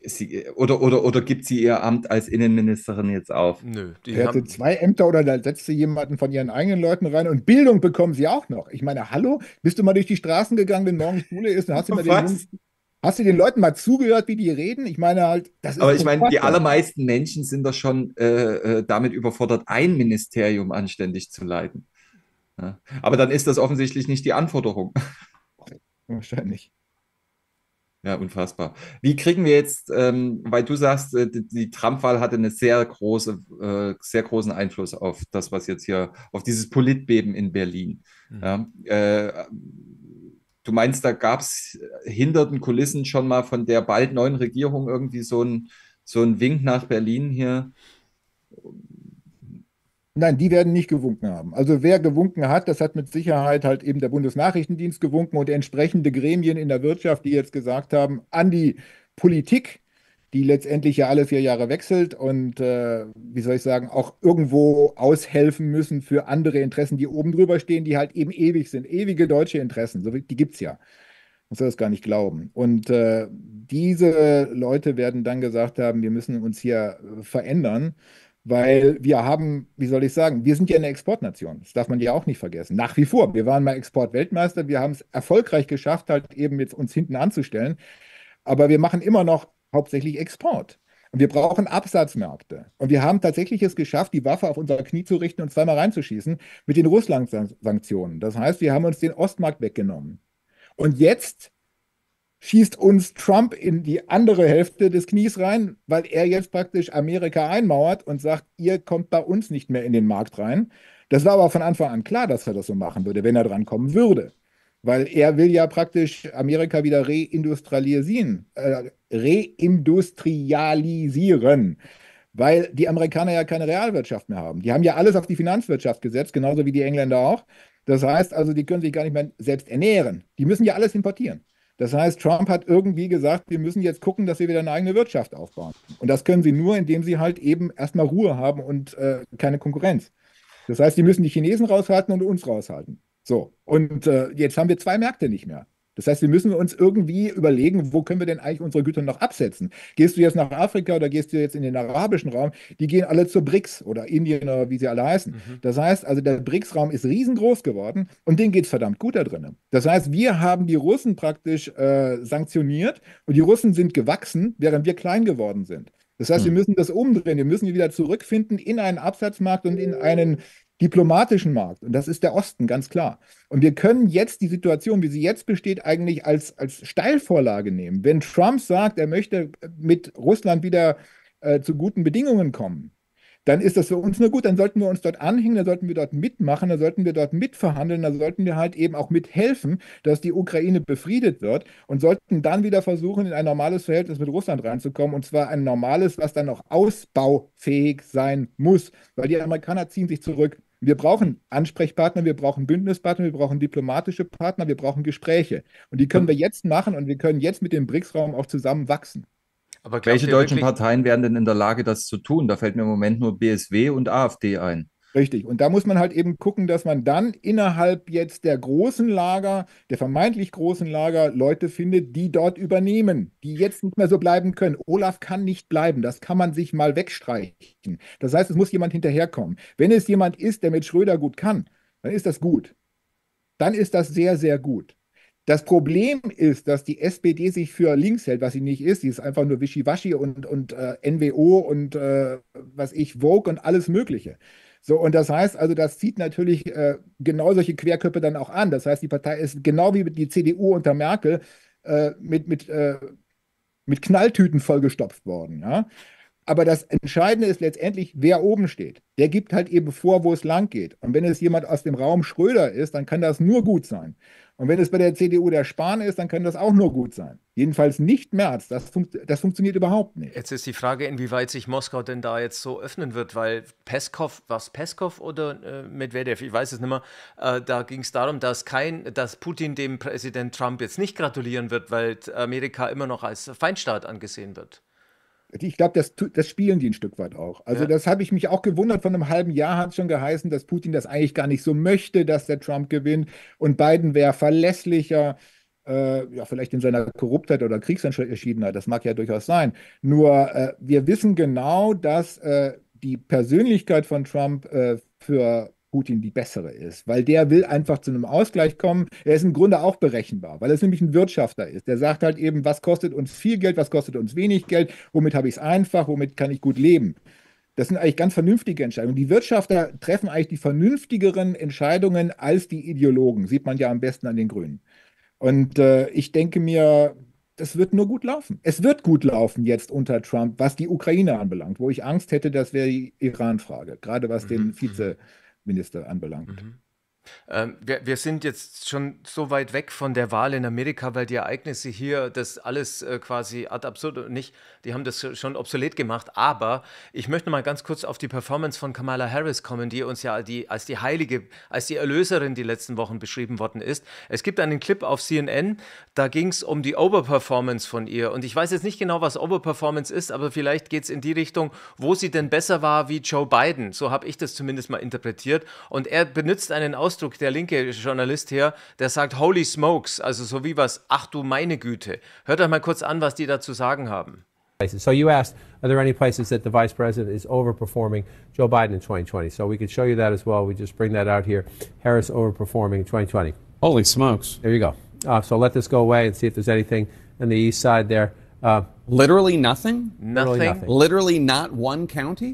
Sie, oder oder, oder gibt sie ihr Amt als Innenministerin jetzt auf? Nö. Die sie hatte zwei Ämter oder da setzt sie jemanden von ihren eigenen Leuten rein und Bildung bekommen sie auch noch. Ich meine, hallo, bist du mal durch die Straßen gegangen, wenn morgen Schule ist und hast du mal den Hast du den Leuten mal zugehört, wie die reden? Ich meine halt, das ist. Aber ich meine, die allermeisten Menschen sind doch schon äh, äh, damit überfordert, ein Ministerium anständig zu leiten. Ja. Aber dann ist das offensichtlich nicht die Anforderung. Wahrscheinlich. Ja, unfassbar. Wie kriegen wir jetzt, ähm, weil du sagst, äh, die, die Trump-Wahl hatte einen sehr, große, äh, sehr großen Einfluss auf das, was jetzt hier, auf dieses Politbeben in Berlin. Mhm. Ja, äh, du meinst, da gab es hinter den Kulissen schon mal von der bald neuen Regierung irgendwie so ein, so ein Wink nach Berlin hier? Nein, die werden nicht gewunken haben. Also wer gewunken hat, das hat mit Sicherheit halt eben der Bundesnachrichtendienst gewunken und entsprechende Gremien in der Wirtschaft, die jetzt gesagt haben, an die Politik, die letztendlich ja alle vier Jahre wechselt und äh, wie soll ich sagen, auch irgendwo aushelfen müssen für andere Interessen, die oben drüber stehen, die halt eben ewig sind. Ewige deutsche Interessen, die gibt es ja. Man soll das gar nicht glauben. Und äh, diese Leute werden dann gesagt haben, wir müssen uns hier verändern weil wir haben, wie soll ich sagen, wir sind ja eine Exportnation. Das darf man ja auch nicht vergessen. Nach wie vor. Wir waren mal Exportweltmeister. Wir haben es erfolgreich geschafft, halt eben jetzt uns hinten anzustellen. Aber wir machen immer noch hauptsächlich Export. Und wir brauchen Absatzmärkte. Und wir haben tatsächlich es geschafft, die Waffe auf unser Knie zu richten und zweimal reinzuschießen mit den Russland-Sanktionen. Das heißt, wir haben uns den Ostmarkt weggenommen. Und jetzt schießt uns Trump in die andere Hälfte des Knies rein, weil er jetzt praktisch Amerika einmauert und sagt, ihr kommt bei uns nicht mehr in den Markt rein. Das war aber von Anfang an klar, dass er das so machen würde, wenn er dran kommen würde. Weil er will ja praktisch Amerika wieder reindustrialisieren, äh, reindustrialisieren, weil die Amerikaner ja keine Realwirtschaft mehr haben. Die haben ja alles auf die Finanzwirtschaft gesetzt, genauso wie die Engländer auch. Das heißt also, die können sich gar nicht mehr selbst ernähren. Die müssen ja alles importieren. Das heißt, Trump hat irgendwie gesagt, wir müssen jetzt gucken, dass wir wieder eine eigene Wirtschaft aufbauen. Und das können sie nur, indem sie halt eben erstmal Ruhe haben und äh, keine Konkurrenz. Das heißt, sie müssen die Chinesen raushalten und uns raushalten. So, und äh, jetzt haben wir zwei Märkte nicht mehr. Das heißt, wir müssen uns irgendwie überlegen, wo können wir denn eigentlich unsere Güter noch absetzen? Gehst du jetzt nach Afrika oder gehst du jetzt in den arabischen Raum? Die gehen alle zur BRICS oder Indien oder wie sie alle heißen. Mhm. Das heißt, also der BRICS-Raum ist riesengroß geworden und denen geht es verdammt gut da drinnen. Das heißt, wir haben die Russen praktisch äh, sanktioniert und die Russen sind gewachsen, während wir klein geworden sind. Das heißt, wir hm. müssen das umdrehen. Wir müssen wieder zurückfinden in einen Absatzmarkt und in einen diplomatischen Markt. Und das ist der Osten, ganz klar. Und wir können jetzt die Situation, wie sie jetzt besteht, eigentlich als, als Steilvorlage nehmen. Wenn Trump sagt, er möchte mit Russland wieder äh, zu guten Bedingungen kommen, dann ist das für uns nur gut. Dann sollten wir uns dort anhängen, dann sollten wir dort mitmachen, dann sollten wir dort mitverhandeln, dann sollten wir halt eben auch mithelfen, dass die Ukraine befriedet wird und sollten dann wieder versuchen, in ein normales Verhältnis mit Russland reinzukommen und zwar ein normales, was dann auch ausbaufähig sein muss, weil die Amerikaner ziehen sich zurück. Wir brauchen Ansprechpartner, wir brauchen Bündnispartner, wir brauchen diplomatische Partner, wir brauchen Gespräche. Und die können wir jetzt machen und wir können jetzt mit dem BRICS-Raum auch zusammen wachsen. Aber Welche deutschen Parteien wären denn in der Lage, das zu tun? Da fällt mir im Moment nur BSW und AfD ein. Richtig. Und da muss man halt eben gucken, dass man dann innerhalb jetzt der großen Lager, der vermeintlich großen Lager, Leute findet, die dort übernehmen, die jetzt nicht mehr so bleiben können. Olaf kann nicht bleiben. Das kann man sich mal wegstreichen. Das heißt, es muss jemand hinterherkommen. Wenn es jemand ist, der mit Schröder gut kann, dann ist das gut. Dann ist das sehr, sehr gut. Das Problem ist, dass die SPD sich für links hält, was sie nicht ist. Sie ist einfach nur Wischiwaschi und, und äh, NWO und äh, was ich, Vogue und alles Mögliche. So, und das heißt also, das zieht natürlich äh, genau solche Querköpfe dann auch an. Das heißt, die Partei ist genau wie die CDU unter Merkel äh, mit, mit, äh, mit Knalltüten vollgestopft worden. Ja? Aber das Entscheidende ist letztendlich, wer oben steht. Der gibt halt eben vor, wo es lang geht. Und wenn es jemand aus dem Raum Schröder ist, dann kann das nur gut sein. Und wenn es bei der CDU der Spahn ist, dann kann das auch nur gut sein. Jedenfalls nicht Merz. Das, fun das funktioniert überhaupt nicht. Jetzt ist die Frage, inwieweit sich Moskau denn da jetzt so öffnen wird, weil Peskov, was Peskov oder äh, Medvedev, ich weiß es nicht mehr, äh, da ging es darum, dass, kein, dass Putin dem Präsident Trump jetzt nicht gratulieren wird, weil Amerika immer noch als Feindstaat angesehen wird. Ich glaube, das, das spielen die ein Stück weit auch. Also ja. das habe ich mich auch gewundert. Von einem halben Jahr hat es schon geheißen, dass Putin das eigentlich gar nicht so möchte, dass der Trump gewinnt und Biden wäre verlässlicher. Äh, ja, vielleicht in seiner Korruptheit oder Kriegsentschiedenheit, das mag ja durchaus sein. Nur äh, wir wissen genau, dass äh, die Persönlichkeit von Trump äh, für Putin die bessere ist, weil der will einfach zu einem Ausgleich kommen. Er ist im Grunde auch berechenbar, weil er nämlich ein Wirtschafter ist. Der sagt halt eben, was kostet uns viel Geld, was kostet uns wenig Geld, womit habe ich es einfach, womit kann ich gut leben. Das sind eigentlich ganz vernünftige Entscheidungen. Die Wirtschafter treffen eigentlich die vernünftigeren Entscheidungen als die Ideologen. Sieht man ja am besten an den Grünen. Und äh, ich denke mir, das wird nur gut laufen. Es wird gut laufen jetzt unter Trump, was die Ukraine anbelangt, wo ich Angst hätte, das wäre die Iran-Frage, gerade was den mhm. Mhm. Vize. Minister anbelangt. Mhm. Ähm, wir, wir, sind jetzt schon so weit weg von der Wahl in Amerika, weil die Ereignisse hier das alles äh, quasi ad absurd nicht, die haben das schon obsolet gemacht. Aber ich möchte mal ganz kurz auf die Performance von Kamala Harris kommen, die uns ja die, als die Heilige, als die Erlöserin die letzten Wochen beschrieben worden ist. Es gibt einen Clip auf CNN, da ging es um die Overperformance von ihr. Und ich weiß jetzt nicht genau, was Overperformance ist, aber vielleicht geht es in die Richtung, wo sie denn besser war wie Joe Biden. So habe ich das zumindest mal interpretiert. Und er benutzt einen Ausdruck, Ausdruck, der linke Journalist hier, der sagt Holy Smokes, also so wie was, ach du meine Güte. Hört euch mal kurz an, was die dazu sagen haben. So you asked, are there any places that the vice president is overperforming Joe Biden in 2020? So we could show you that as well. We just bring that out here. Harris overperforming in 2020. Holy smokes. There you go. Uh, so let this go away and see if there's anything in the east side there. Uh, literally nothing? Nothing. Literally, nothing. literally not one county?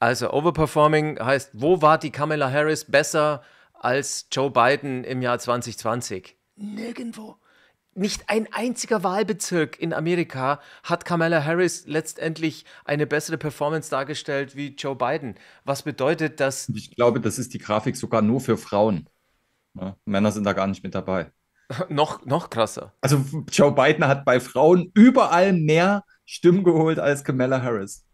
Also overperforming heißt, wo war die Kamala Harris besser? als Joe Biden im Jahr 2020. Nirgendwo. Nicht ein einziger Wahlbezirk in Amerika hat Kamala Harris letztendlich eine bessere Performance dargestellt wie Joe Biden. Was bedeutet das? Ich glaube, das ist die Grafik sogar nur für Frauen. Ja, Männer sind da gar nicht mit dabei. noch, noch krasser. Also Joe Biden hat bei Frauen überall mehr Stimmen geholt als Kamala Harris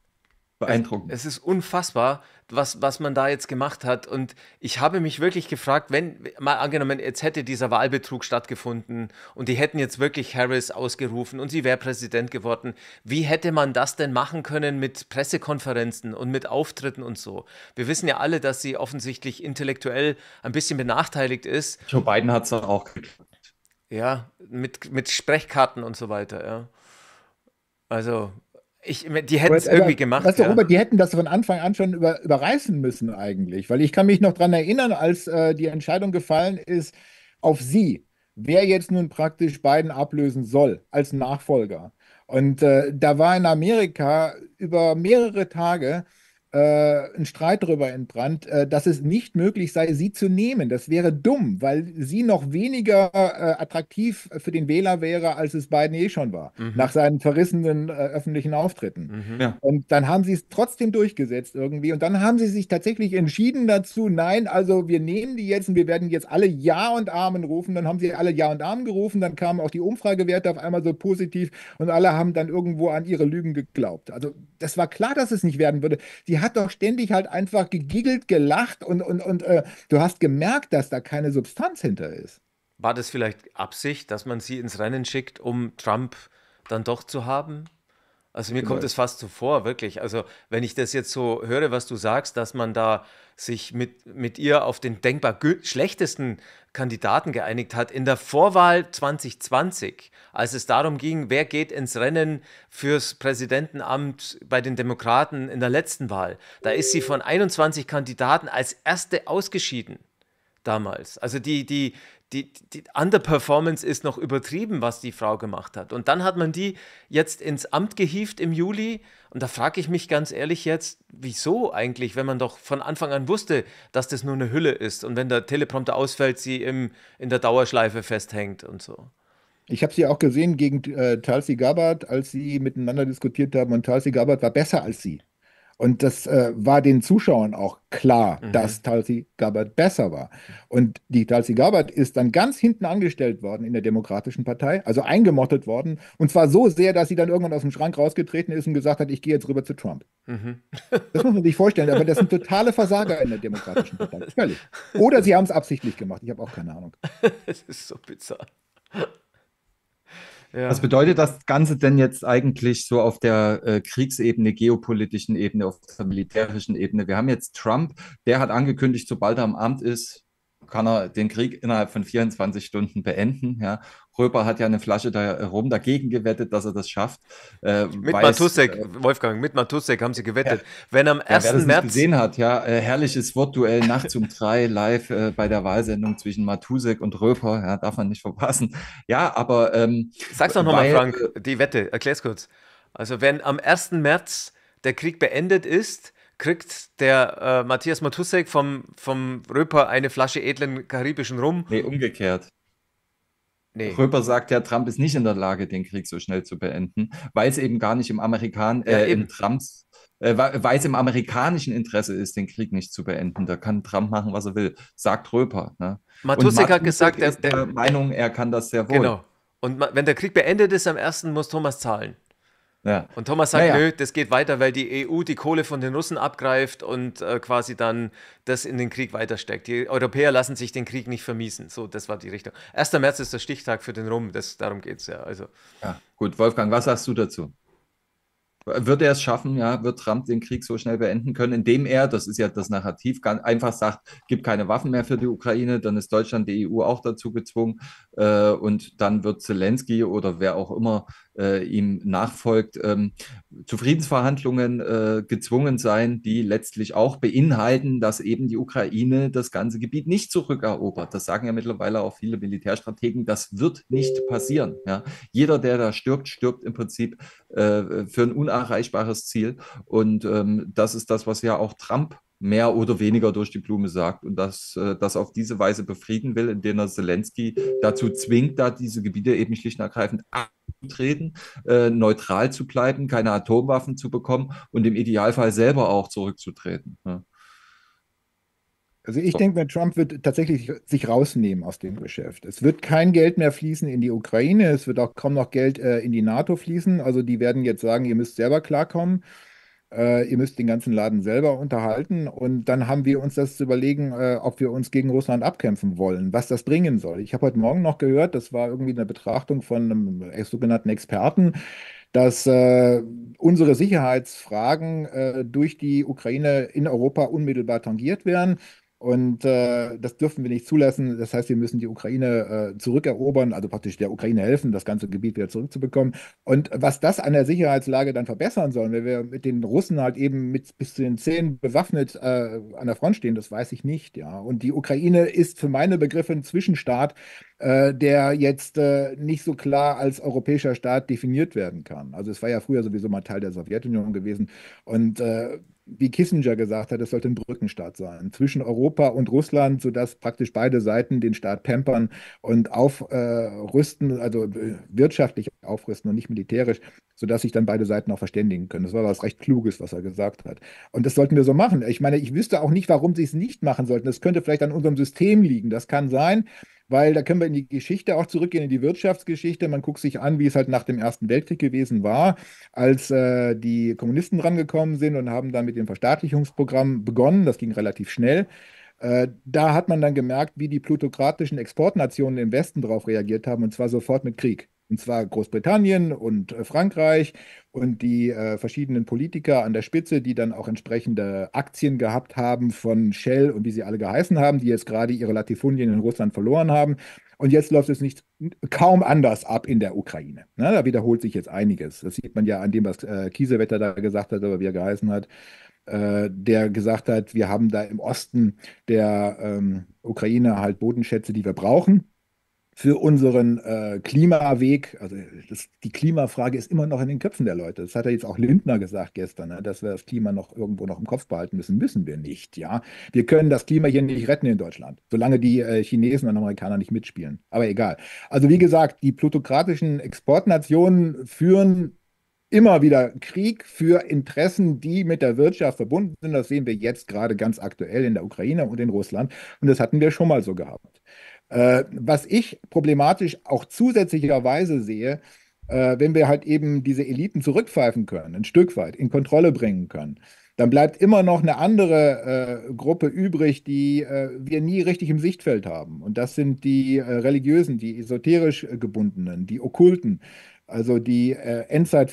beeindruckend. Es, es, ist unfassbar, was, was man da jetzt gemacht hat. Und ich habe mich wirklich gefragt, wenn, mal angenommen, jetzt hätte dieser Wahlbetrug stattgefunden und die hätten jetzt wirklich Harris ausgerufen und sie wäre Präsident geworden, wie hätte man das denn machen können mit Pressekonferenzen und mit Auftritten und so? Wir wissen ja alle, dass sie offensichtlich intellektuell ein bisschen benachteiligt ist. Joe Biden hat es doch auch geklappt. Ja, mit, mit Sprechkarten und so weiter, ja. Also, ich, die hätten es irgendwie gemacht. Weißt du, Robert, die hätten das von Anfang an schon über, überreißen müssen eigentlich, weil ich kann mich noch daran erinnern, als äh, die Entscheidung gefallen ist auf sie, wer jetzt nun praktisch Biden ablösen soll als Nachfolger. Und äh, da war in Amerika über mehrere Tage äh, ein Streit darüber entbrannt, äh, dass es nicht möglich sei, sie zu nehmen. Das wäre dumm, weil sie noch weniger äh, attraktiv für den Wähler wäre, als es Biden eh schon war, mhm. nach seinen verrissenen äh, öffentlichen Auftritten. Mhm. Ja. Und dann haben sie es trotzdem durchgesetzt irgendwie. Und dann haben sie sich tatsächlich entschieden dazu, nein, also wir nehmen die jetzt und wir werden jetzt alle Ja und Amen rufen. Dann haben sie alle Ja und Amen gerufen, dann kamen auch die Umfragewerte auf einmal so positiv und alle haben dann irgendwo an ihre Lügen geglaubt. Also das war klar, dass es nicht werden würde. Sie haben hat doch ständig halt einfach gegigelt, gelacht und, und, und äh, du hast gemerkt, dass da keine Substanz hinter ist. War das vielleicht Absicht, dass man sie ins Rennen schickt, um Trump dann doch zu haben? Also mir genau. kommt es fast so vor, wirklich. Also wenn ich das jetzt so höre, was du sagst, dass man da sich mit, mit ihr auf den denkbar schlechtesten Kandidaten geeinigt hat in der Vorwahl 2020, als es darum ging, wer geht ins Rennen fürs Präsidentenamt bei den Demokraten in der letzten Wahl. Da ist sie von 21 Kandidaten als erste ausgeschieden damals. Also die, die, die, die Underperformance ist noch übertrieben, was die Frau gemacht hat. Und dann hat man die jetzt ins Amt gehievt im Juli. Und da frage ich mich ganz ehrlich jetzt, wieso eigentlich, wenn man doch von Anfang an wusste, dass das nur eine Hülle ist und wenn der Teleprompter ausfällt, sie im, in der Dauerschleife festhängt und so. Ich habe sie auch gesehen gegen äh, Talsi Gabbard, als sie miteinander diskutiert haben und Talsi Gabbard war besser als sie. Und das äh, war den Zuschauern auch klar, mhm. dass Tulsi Gabbard besser war. Und die Tulsi Gabbard ist dann ganz hinten angestellt worden in der Demokratischen Partei, also eingemottet worden. Und zwar so sehr, dass sie dann irgendwann aus dem Schrank rausgetreten ist und gesagt hat, ich gehe jetzt rüber zu Trump. Mhm. Das muss man sich vorstellen, aber das sind totale Versager in der Demokratischen Partei. Völlig. Oder sie haben es absichtlich gemacht. Ich habe auch keine Ahnung. Es ist so bizarr. Ja. Was bedeutet das Ganze denn jetzt eigentlich so auf der äh, Kriegsebene, geopolitischen Ebene, auf der militärischen Ebene? Wir haben jetzt Trump, der hat angekündigt, sobald er am Amt ist, kann er den Krieg innerhalb von 24 Stunden beenden. Ja. Röper hat ja eine Flasche da rum dagegen gewettet, dass er das schafft. Äh, mit weiß, Matusek, äh, Wolfgang, mit Matusek haben sie gewettet. Ja, Wenn am 1. Ja, wer das März gesehen hat, ja, äh, herrliches Wortduell nachts um drei live äh, bei der Wahlsendung zwischen Matusek und Röper, ja, darf man nicht verpassen. Ja, aber ähm, Sag's doch nochmal, Frank, äh, die Wette, erklär's kurz. Also wenn am 1. März der Krieg beendet ist, kriegt der äh, Matthias Matussek vom, vom Röper eine Flasche edlen karibischen Rum. Nee, umgekehrt. Nee. Röper sagt ja, Trump ist nicht in der Lage, den Krieg so schnell zu beenden, weil es eben gar nicht im Amerikan, ja, äh, im Trumps, äh, weil es im amerikanischen Interesse ist, den Krieg nicht zu beenden. Da kann Trump machen, was er will, sagt Röper. Ne? Matussek hat gesagt, er ist der, der Meinung, er kann das sehr wohl. Genau. Und wenn der Krieg beendet ist, am ersten muss Thomas zahlen. Ja. Und Thomas sagt, naja. nö, das geht weiter, weil die EU die Kohle von den Russen abgreift und äh, quasi dann das in den Krieg weitersteckt. Die Europäer lassen sich den Krieg nicht vermiesen. So, das war die Richtung. 1. März ist der Stichtag für den Rum, das, darum geht es ja. Also. Ja, gut. Wolfgang, was sagst du dazu? Wird er es schaffen, ja, wird Trump den Krieg so schnell beenden können, indem er, das ist ja das Narrativ, ganz einfach sagt, gibt keine Waffen mehr für die Ukraine, dann ist Deutschland, die EU auch dazu gezwungen äh, und dann wird Zelensky oder wer auch immer äh, ihm nachfolgt, ähm, zu Friedensverhandlungen äh, gezwungen sein, die letztlich auch beinhalten, dass eben die Ukraine das ganze Gebiet nicht zurückerobert. Das sagen ja mittlerweile auch viele Militärstrategen. Das wird nicht passieren. Ja. Jeder, der da stirbt, stirbt im Prinzip äh, für ein unerreichbares Ziel. Und ähm, das ist das, was ja auch Trump mehr oder weniger durch die Blume sagt und dass äh, das auf diese Weise befrieden will, indem er Zelensky dazu zwingt, da diese Gebiete eben schlicht und ergreifend zurückzutreten, äh, neutral zu bleiben, keine Atomwaffen zu bekommen und im Idealfall selber auch zurückzutreten. Ne? Also ich denke, Trump wird tatsächlich sich rausnehmen aus dem Geschäft. Es wird kein Geld mehr fließen in die Ukraine, es wird auch kaum noch Geld äh, in die NATO fließen. Also die werden jetzt sagen, ihr müsst selber klarkommen. Äh, ihr müsst den ganzen Laden selber unterhalten. Und dann haben wir uns das zu überlegen, äh, ob wir uns gegen Russland abkämpfen wollen, was das bringen soll. Ich habe heute Morgen noch gehört, das war irgendwie eine Betrachtung von einem sogenannten Experten, dass äh, unsere Sicherheitsfragen äh, durch die Ukraine in Europa unmittelbar tangiert werden. Und äh, das dürfen wir nicht zulassen. Das heißt, wir müssen die Ukraine äh, zurückerobern, also praktisch der Ukraine helfen, das ganze Gebiet wieder zurückzubekommen. Und was das an der Sicherheitslage dann verbessern soll, wenn wir mit den Russen halt eben mit bis zu den Zehen bewaffnet äh, an der Front stehen, das weiß ich nicht. Ja. Und die Ukraine ist für meine Begriffe ein Zwischenstaat, äh, der jetzt äh, nicht so klar als europäischer Staat definiert werden kann. Also es war ja früher sowieso mal Teil der Sowjetunion gewesen. Und äh, wie Kissinger gesagt hat, es sollte ein Brückenstaat sein zwischen Europa und Russland, sodass praktisch beide Seiten den Staat pampern und aufrüsten, also, äh, also wirtschaftlich aufrüsten und nicht militärisch, sodass sich dann beide Seiten auch verständigen können. Das war was recht Kluges, was er gesagt hat. Und das sollten wir so machen. Ich meine, ich wüsste auch nicht, warum sie es nicht machen sollten. Das könnte vielleicht an unserem System liegen. Das kann sein weil da können wir in die Geschichte auch zurückgehen, in die Wirtschaftsgeschichte. Man guckt sich an, wie es halt nach dem Ersten Weltkrieg gewesen war, als äh, die Kommunisten rangekommen sind und haben dann mit dem Verstaatlichungsprogramm begonnen. Das ging relativ schnell. Äh, da hat man dann gemerkt, wie die plutokratischen Exportnationen im Westen darauf reagiert haben, und zwar sofort mit Krieg und zwar Großbritannien und äh, Frankreich und die äh, verschiedenen Politiker an der Spitze, die dann auch entsprechende Aktien gehabt haben von Shell und wie sie alle geheißen haben, die jetzt gerade ihre Latifundien in Russland verloren haben. Und jetzt läuft es nicht kaum anders ab in der Ukraine. Na, ne? da wiederholt sich jetzt einiges. Das sieht man ja an dem, was äh, Kiesewetter da gesagt hat oder wie er geheißen hat, äh, der gesagt hat, wir haben da im Osten der ähm, Ukraine halt Bodenschätze, die wir brauchen für unseren äh, Klimaweg, also das, die Klimafrage ist immer noch in den Köpfen der Leute. Das hat ja jetzt auch Lindner gesagt gestern, ne, dass wir das Klima noch irgendwo noch im Kopf behalten müssen, müssen wir nicht. Ja, wir können das Klima hier nicht retten in Deutschland, solange die äh, Chinesen und Amerikaner nicht mitspielen. Aber egal. Also wie gesagt, die plutokratischen Exportnationen führen immer wieder Krieg für Interessen, die mit der Wirtschaft verbunden sind. Das sehen wir jetzt gerade ganz aktuell in der Ukraine und in Russland. Und das hatten wir schon mal so gehabt. Äh, was ich problematisch auch zusätzlicherweise sehe, äh, wenn wir halt eben diese Eliten zurückpfeifen können, ein Stück weit in Kontrolle bringen können, dann bleibt immer noch eine andere äh, Gruppe übrig, die äh, wir nie richtig im Sichtfeld haben. Und das sind die äh, religiösen, die esoterisch äh, gebundenen, die okkulten, also die äh, endzeit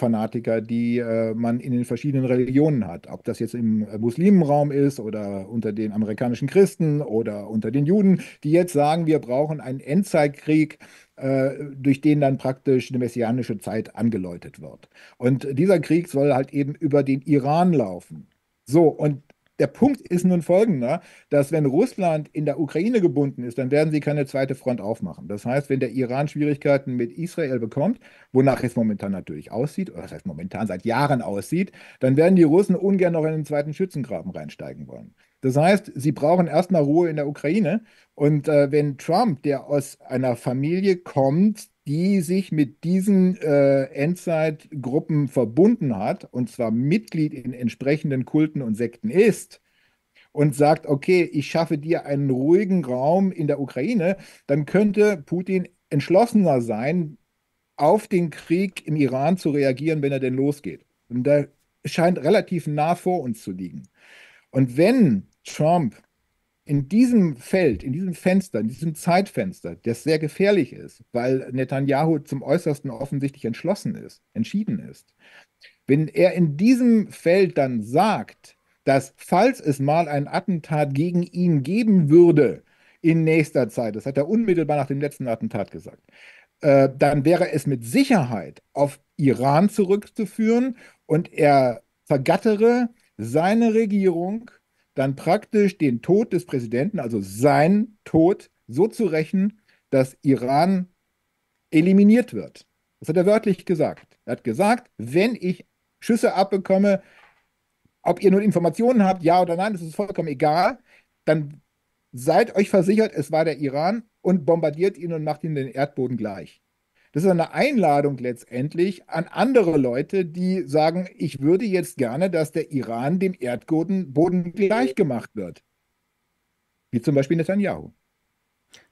die äh, man in den verschiedenen Religionen hat, ob das jetzt im äh, Muslimenraum ist oder unter den amerikanischen Christen oder unter den Juden, die jetzt sagen, wir brauchen einen Endzeitkrieg, äh, durch den dann praktisch eine messianische Zeit angeläutet wird. Und dieser Krieg soll halt eben über den Iran laufen. So, und der Punkt ist nun folgender, dass wenn Russland in der Ukraine gebunden ist, dann werden sie keine zweite Front aufmachen. Das heißt, wenn der Iran Schwierigkeiten mit Israel bekommt, wonach es momentan natürlich aussieht, oder das heißt momentan seit Jahren aussieht, dann werden die Russen ungern noch in den zweiten Schützengraben reinsteigen wollen. Das heißt, sie brauchen erstmal Ruhe in der Ukraine. Und äh, wenn Trump, der aus einer Familie kommt, die sich mit diesen äh, Endzeitgruppen verbunden hat und zwar Mitglied in entsprechenden Kulten und Sekten ist und sagt, okay, ich schaffe dir einen ruhigen Raum in der Ukraine, dann könnte Putin entschlossener sein, auf den Krieg im Iran zu reagieren, wenn er denn losgeht. Und da scheint relativ nah vor uns zu liegen. Und wenn Trump in diesem Feld, in diesem Fenster, in diesem Zeitfenster, das sehr gefährlich ist, weil Netanyahu zum Äußersten offensichtlich entschlossen ist, entschieden ist, wenn er in diesem Feld dann sagt, dass falls es mal ein Attentat gegen ihn geben würde in nächster Zeit, das hat er unmittelbar nach dem letzten Attentat gesagt, äh, dann wäre es mit Sicherheit auf Iran zurückzuführen und er vergattere seine Regierung dann praktisch den Tod des Präsidenten, also sein Tod, so zu rächen, dass Iran eliminiert wird. Das hat er wörtlich gesagt. Er hat gesagt, wenn ich Schüsse abbekomme, ob ihr nun Informationen habt, ja oder nein, das ist vollkommen egal, dann seid euch versichert, es war der Iran und bombardiert ihn und macht ihm den Erdboden gleich. Das ist eine Einladung letztendlich an andere Leute, die sagen, ich würde jetzt gerne, dass der Iran dem Erdboden gleichgemacht wird. Wie zum Beispiel Netanyahu.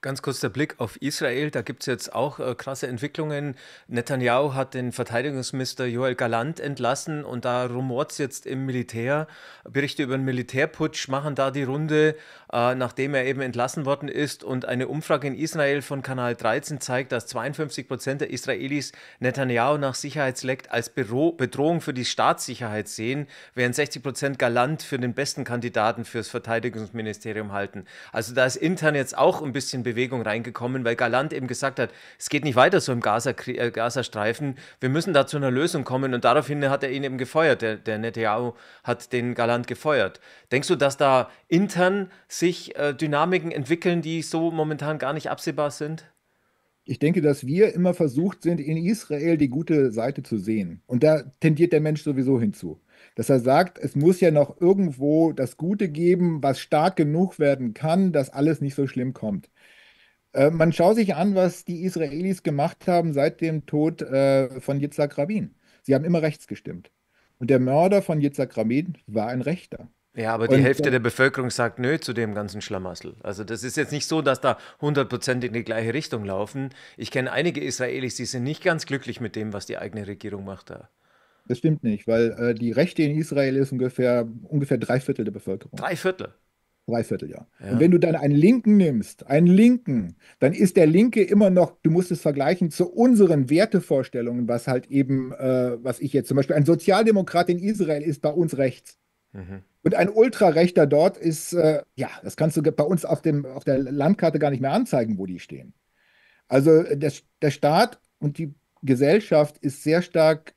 Ganz kurz der Blick auf Israel. Da gibt es jetzt auch äh, krasse Entwicklungen. Netanyahu hat den Verteidigungsminister Joel Galant entlassen und da rumort es jetzt im Militär. Berichte über einen Militärputsch machen da die Runde, äh, nachdem er eben entlassen worden ist. Und eine Umfrage in Israel von Kanal 13 zeigt, dass 52 Prozent der Israelis Netanyahu nach Sicherheitsleck als Büro Bedrohung für die Staatssicherheit sehen, während 60 Prozent Galant für den besten Kandidaten fürs Verteidigungsministerium halten. Also da ist intern jetzt auch ein bisschen Bewegung reingekommen, weil Galant eben gesagt hat, es geht nicht weiter so im äh, Gazastreifen, wir müssen da zu einer Lösung kommen und daraufhin hat er ihn eben gefeuert, der, der Netanyahu hat den Galant gefeuert. Denkst du, dass da intern sich äh, Dynamiken entwickeln, die so momentan gar nicht absehbar sind? Ich denke, dass wir immer versucht sind, in Israel die gute Seite zu sehen. Und da tendiert der Mensch sowieso hinzu dass er sagt, es muss ja noch irgendwo das Gute geben, was stark genug werden kann, dass alles nicht so schlimm kommt. Äh, man schaue sich an, was die Israelis gemacht haben seit dem Tod äh, von Yitzhak Rabin. Sie haben immer rechts gestimmt. Und der Mörder von Yitzhak Rabin war ein Rechter. Ja, aber die und, Hälfte äh, der Bevölkerung sagt nö zu dem ganzen Schlamassel. Also das ist jetzt nicht so, dass da hundertprozentig in die gleiche Richtung laufen. Ich kenne einige Israelis, die sind nicht ganz glücklich mit dem, was die eigene Regierung macht da. Das stimmt nicht, weil äh, die Rechte in Israel ist ungefähr, ungefähr drei Viertel der Bevölkerung. Drei Viertel? Dreivierteljahr. Ja. Und wenn du dann einen Linken nimmst, einen Linken, dann ist der Linke immer noch, du musst es vergleichen zu unseren Wertevorstellungen, was halt eben, äh, was ich jetzt zum Beispiel, ein Sozialdemokrat in Israel ist bei uns rechts. Mhm. Und ein Ultrarechter dort ist, äh, ja, das kannst du bei uns auf, dem, auf der Landkarte gar nicht mehr anzeigen, wo die stehen. Also äh, der, der Staat und die Gesellschaft ist sehr stark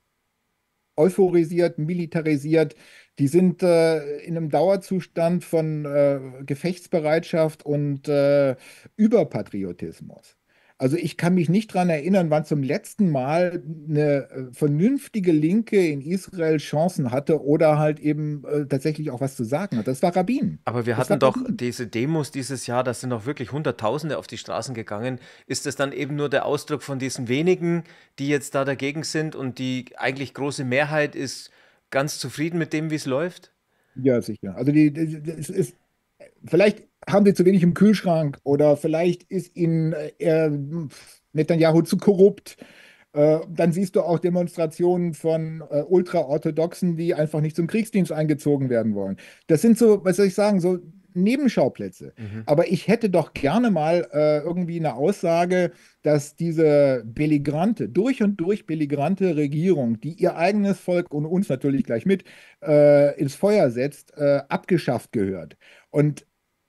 euphorisiert, militarisiert, die sind äh, in einem Dauerzustand von äh, Gefechtsbereitschaft und äh, Überpatriotismus. Also ich kann mich nicht daran erinnern, wann zum letzten Mal eine äh, vernünftige Linke in Israel Chancen hatte oder halt eben äh, tatsächlich auch was zu sagen hat. Das war Rabin. Aber wir das hatten doch Rabin. diese Demos dieses Jahr, da sind doch wirklich Hunderttausende auf die Straßen gegangen. Ist das dann eben nur der Ausdruck von diesen wenigen, die jetzt da dagegen sind und die eigentlich große Mehrheit ist ganz zufrieden mit dem, wie es läuft? Ja, sicher. Also die, die, die es ist, vielleicht haben sie zu wenig im Kühlschrank oder vielleicht ist ihnen äh, Netanyahu zu korrupt. Äh, dann siehst du auch Demonstrationen von äh, ultraorthodoxen, die einfach nicht zum Kriegsdienst eingezogen werden wollen. Das sind so, was soll ich sagen, so Nebenschauplätze. Mhm. Aber ich hätte doch gerne mal äh, irgendwie eine Aussage, dass diese belligerante, durch und durch belligerante Regierung, die ihr eigenes Volk und uns natürlich gleich mit äh, ins Feuer setzt, äh, abgeschafft gehört. Und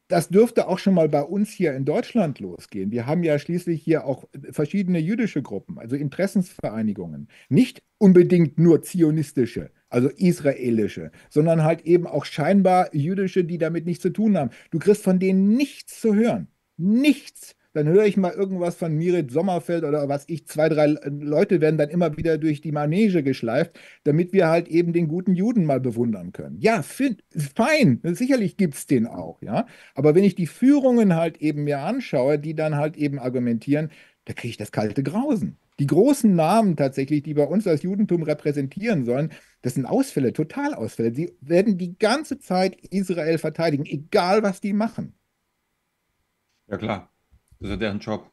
das dürfte auch schon mal bei uns hier in Deutschland losgehen. Wir haben ja schließlich hier auch verschiedene jüdische Gruppen, also Interessensvereinigungen, nicht unbedingt nur zionistische, also israelische, sondern halt eben auch scheinbar jüdische, die damit nichts zu tun haben. Du kriegst von denen nichts zu hören. Nichts dann höre ich mal irgendwas von Mirit Sommerfeld oder was ich, zwei, drei Leute werden dann immer wieder durch die Manege geschleift, damit wir halt eben den guten Juden mal bewundern können. Ja, fein, sicherlich gibt es den auch, ja. Aber wenn ich die Führungen halt eben mir anschaue, die dann halt eben argumentieren, da kriege ich das kalte Grausen. Die großen Namen tatsächlich, die bei uns das Judentum repräsentieren sollen, das sind Ausfälle, Totalausfälle. Sie werden die ganze Zeit Israel verteidigen, egal was die machen. Ja klar, das ist ja deren Job.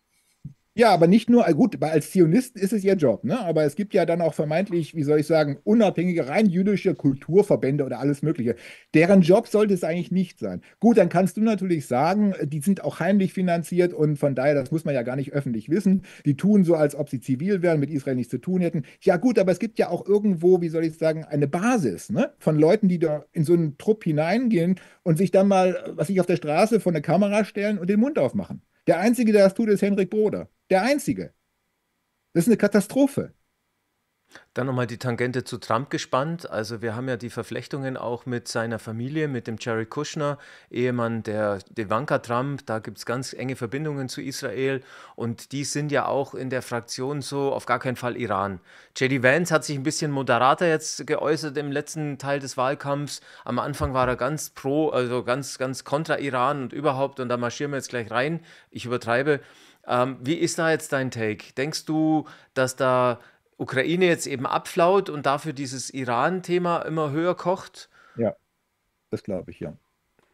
Ja, aber nicht nur, äh, gut, als Zionisten ist es ihr Job, ne? aber es gibt ja dann auch vermeintlich, wie soll ich sagen, unabhängige, rein jüdische Kulturverbände oder alles Mögliche. Deren Job sollte es eigentlich nicht sein. Gut, dann kannst du natürlich sagen, äh, die sind auch heimlich finanziert und von daher, das muss man ja gar nicht öffentlich wissen. Die tun so, als ob sie zivil wären, mit Israel nichts zu tun hätten. Ja, gut, aber es gibt ja auch irgendwo, wie soll ich sagen, eine Basis ne? von Leuten, die da in so einen Trupp hineingehen und sich dann mal, äh, was ich auf der Straße vor eine Kamera stellen und den Mund aufmachen. Der Einzige, der das tut, ist Henrik Broder. Der einzige. Das ist eine Katastrophe. Dann nochmal die Tangente zu Trump gespannt. Also wir haben ja die Verflechtungen auch mit seiner Familie, mit dem Jerry Kushner, Ehemann der Ivanka Trump. Da gibt es ganz enge Verbindungen zu Israel. Und die sind ja auch in der Fraktion so auf gar keinen Fall Iran. JD Vance hat sich ein bisschen moderater jetzt geäußert im letzten Teil des Wahlkampfs. Am Anfang war er ganz pro, also ganz, ganz kontra Iran und überhaupt. Und da marschieren wir jetzt gleich rein. Ich übertreibe. Ähm, wie ist da jetzt dein Take? Denkst du, dass da Ukraine jetzt eben abflaut und dafür dieses Iran-Thema immer höher kocht? Ja, das glaube ich, ja.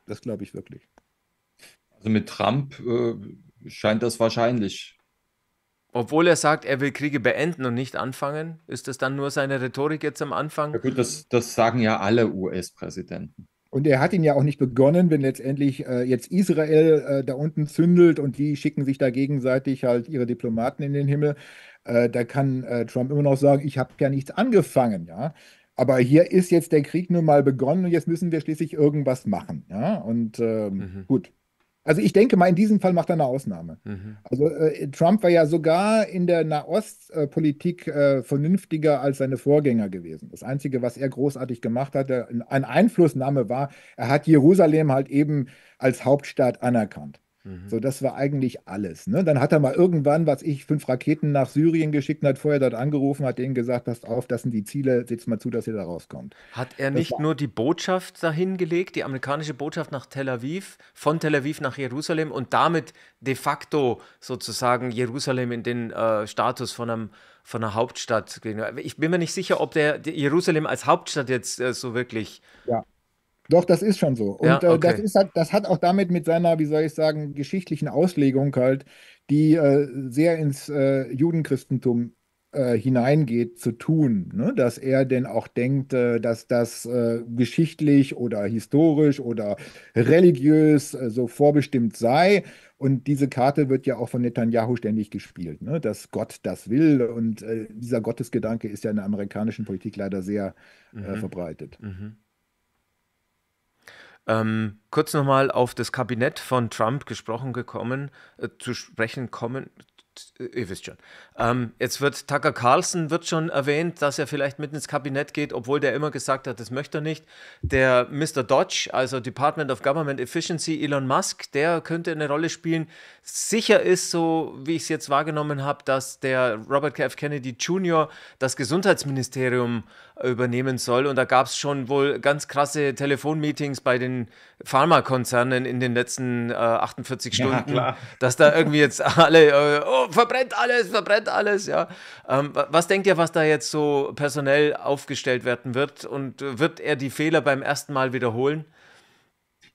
Das glaube ich wirklich. Also mit Trump äh, scheint das wahrscheinlich. Obwohl er sagt, er will Kriege beenden und nicht anfangen, ist das dann nur seine Rhetorik jetzt am Anfang? Ja gut, das, das sagen ja alle US-Präsidenten. Und er hat ihn ja auch nicht begonnen, wenn letztendlich äh, jetzt Israel äh, da unten zündelt und die schicken sich da gegenseitig halt ihre Diplomaten in den Himmel. Äh, da kann äh, Trump immer noch sagen, ich habe ja nichts angefangen, ja. Aber hier ist jetzt der Krieg nun mal begonnen und jetzt müssen wir schließlich irgendwas machen, ja. Und ähm, mhm. gut, also ich denke mal, in diesem Fall macht er eine Ausnahme. Mhm. Also äh, Trump war ja sogar in der Nahostpolitik äh, vernünftiger als seine Vorgänger gewesen. Das Einzige, was er großartig gemacht hatte, ein Einflussnahme war, er hat Jerusalem halt eben als Hauptstadt anerkannt. Mhm. So, das war eigentlich alles. Ne? Dann hat er mal irgendwann, was ich, fünf Raketen nach Syrien geschickt hat, vorher dort angerufen, hat denen gesagt, passt auf, das sind die Ziele, seht mal zu, dass ihr da rauskommt. Hat er das nicht war... nur die Botschaft dahin gelegt, die amerikanische Botschaft nach Tel Aviv, von Tel Aviv nach Jerusalem und damit de facto sozusagen Jerusalem in den äh, Status von einem von einer Hauptstadt. Ich bin mir nicht sicher, ob der Jerusalem als Hauptstadt jetzt äh, so wirklich ja. Doch, das ist schon so. Und ja, okay. äh, das, ist halt, das hat auch damit mit seiner, wie soll ich sagen, geschichtlichen Auslegung halt, die äh, sehr ins äh, Judenchristentum äh, hineingeht, zu tun. Ne? Dass er denn auch denkt, äh, dass das äh, geschichtlich oder historisch oder religiös so vorbestimmt sei. Und diese Karte wird ja auch von Netanyahu ständig gespielt, ne? dass Gott das will. Und dieser Gottesgedanke ist ja in der amerikanischen Politik leider sehr mhm. verbreitet. Mhm. Ähm, kurz nochmal auf das Kabinett von Trump gesprochen gekommen, äh, zu sprechen kommen, ihr wisst schon. Ähm, jetzt wird Tucker Carlson wird schon erwähnt, dass er vielleicht mit ins Kabinett geht, obwohl der immer gesagt hat, das möchte er nicht. Der Mr. Dodge, also Department of Government Efficiency, Elon Musk, der könnte eine Rolle spielen. Sicher ist, so wie ich es jetzt wahrgenommen habe, dass der Robert F. Kennedy Jr. das Gesundheitsministerium äh, übernehmen soll. Und da gab es schon wohl ganz krasse Telefonmeetings bei den Pharmakonzernen in den letzten äh, 48 Stunden, ja, klar. dass da irgendwie jetzt alle, äh, oh, verbrennt alles, verbrennt alles, ja. Ähm, was denkt ihr, was da jetzt so personell aufgestellt werden wird? Und äh, wird er die Fehler beim ersten Mal wiederholen?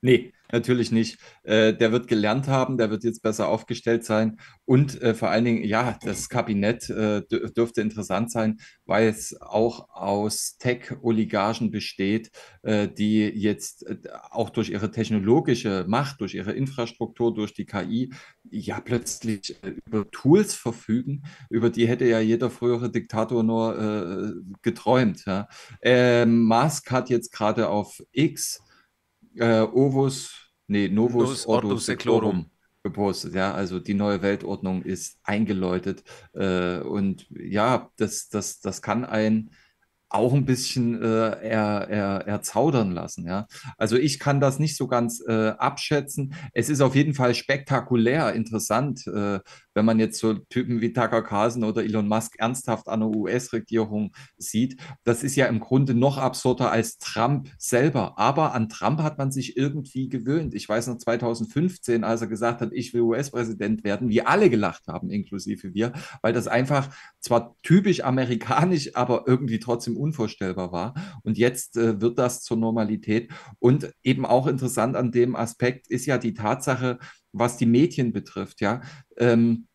Nee, natürlich nicht. Äh, der wird gelernt haben, der wird jetzt besser aufgestellt sein. Und äh, vor allen Dingen, ja, das Kabinett äh, dürfte interessant sein, weil es auch aus Tech-Oligarchen besteht, äh, die jetzt äh, auch durch ihre technologische Macht, durch ihre Infrastruktur, durch die KI, ja plötzlich äh, über Tools verfügen, über die hätte ja jeder frühere Diktator nur geträumt. Ja. Ähm, Musk hat jetzt gerade auf X äh, Ovus nee, Novus Ordo Seclorum gepostet. Ja, also die neue Weltordnung ist eingeläutet. Äh, und ja, das, das, das kann ein auch ein bisschen äh, er, er, erzaudern lassen. Ja? Also ich kann das nicht so ganz äh, abschätzen. Es ist auf jeden Fall spektakulär interessant, äh, wenn man jetzt so Typen wie Tucker Carlson oder Elon Musk ernsthaft an der US-Regierung sieht. Das ist ja im Grunde noch absurder als Trump selber. Aber an Trump hat man sich irgendwie gewöhnt. Ich weiß noch 2015, als er gesagt hat, ich will US-Präsident werden, wie alle gelacht haben, inklusive wir, weil das einfach zwar typisch amerikanisch, aber irgendwie trotzdem unvorstellbar war. Und jetzt äh, wird das zur Normalität. Und eben auch interessant an dem Aspekt ist ja die Tatsache, was die Medien betrifft, ja. Ähm,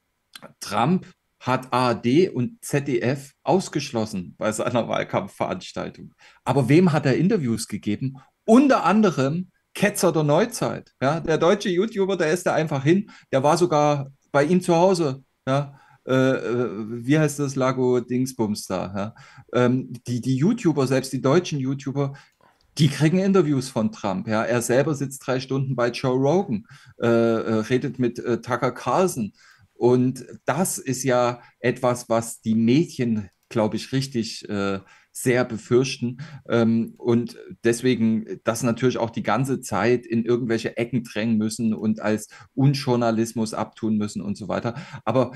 Trump hat ARD und ZDF ausgeschlossen bei seiner Wahlkampfveranstaltung. Aber wem hat er Interviews gegeben? Unter anderem Ketzer der Neuzeit. Ja, der deutsche YouTuber, der ist da einfach hin. Der war sogar bei ihm zu Hause. Ja, äh, äh, wie heißt das, Lago Dingsbums da. Ja? Ähm, die, die YouTuber, selbst die deutschen YouTuber, die kriegen Interviews von Trump. Ja? Er selber sitzt drei Stunden bei Joe Rogan, äh, äh redet mit äh, Tucker Carlson. Und das ist ja etwas, was die Mädchen, glaube ich, richtig äh, sehr befürchten. Ähm, und deswegen das natürlich auch die ganze Zeit in irgendwelche Ecken drängen müssen und als Unjournalismus abtun müssen und so weiter. Aber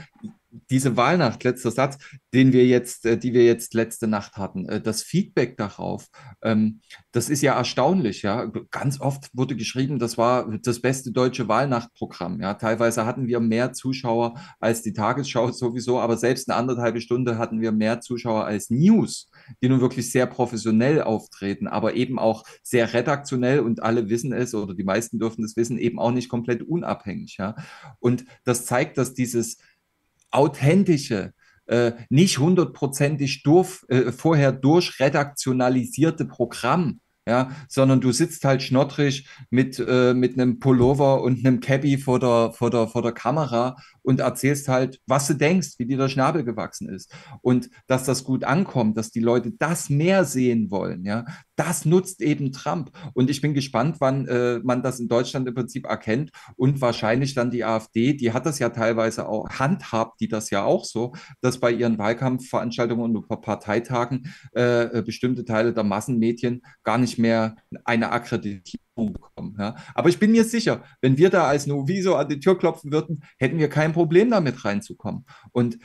diese Wahlnacht, letzter Satz, den wir jetzt, äh, die wir jetzt letzte Nacht hatten, äh, das Feedback darauf, ähm, das ist ja erstaunlich, ja. Ganz oft wurde geschrieben, das war das beste deutsche Wahlnachtprogramm, ja. Teilweise hatten wir mehr Zuschauer als die Tagesschau sowieso, aber selbst eine anderthalbe Stunde hatten wir mehr Zuschauer als News, die nun wirklich sehr professionell auftreten, aber eben auch sehr redaktionell und alle wissen es oder die meisten dürfen es wissen, eben auch nicht komplett unabhängig, ja. Und das zeigt, dass dieses authentische, äh, nicht hundertprozentig durch, äh, vorher durchredaktionalisierte Programm, ja, sondern du sitzt halt schnottrig mit, äh, mit einem Pullover und einem Cabby vor der, vor, der, vor der Kamera und erzählst halt, was du denkst, wie dir der Schnabel gewachsen ist. Und dass das gut ankommt, dass die Leute das mehr sehen wollen, ja, das nutzt eben Trump. Und ich bin gespannt, wann äh, man das in Deutschland im Prinzip erkennt und wahrscheinlich dann die AfD, die hat das ja teilweise auch, handhabt die das ja auch so, dass bei ihren Wahlkampfveranstaltungen und Parteitagen äh, bestimmte Teile der Massenmedien gar nicht mehr eine Akkreditierung bekommen. Ja. Aber ich bin mir sicher, wenn wir da als Noviso an die Tür klopfen würden, hätten wir kein Problem damit reinzukommen. Und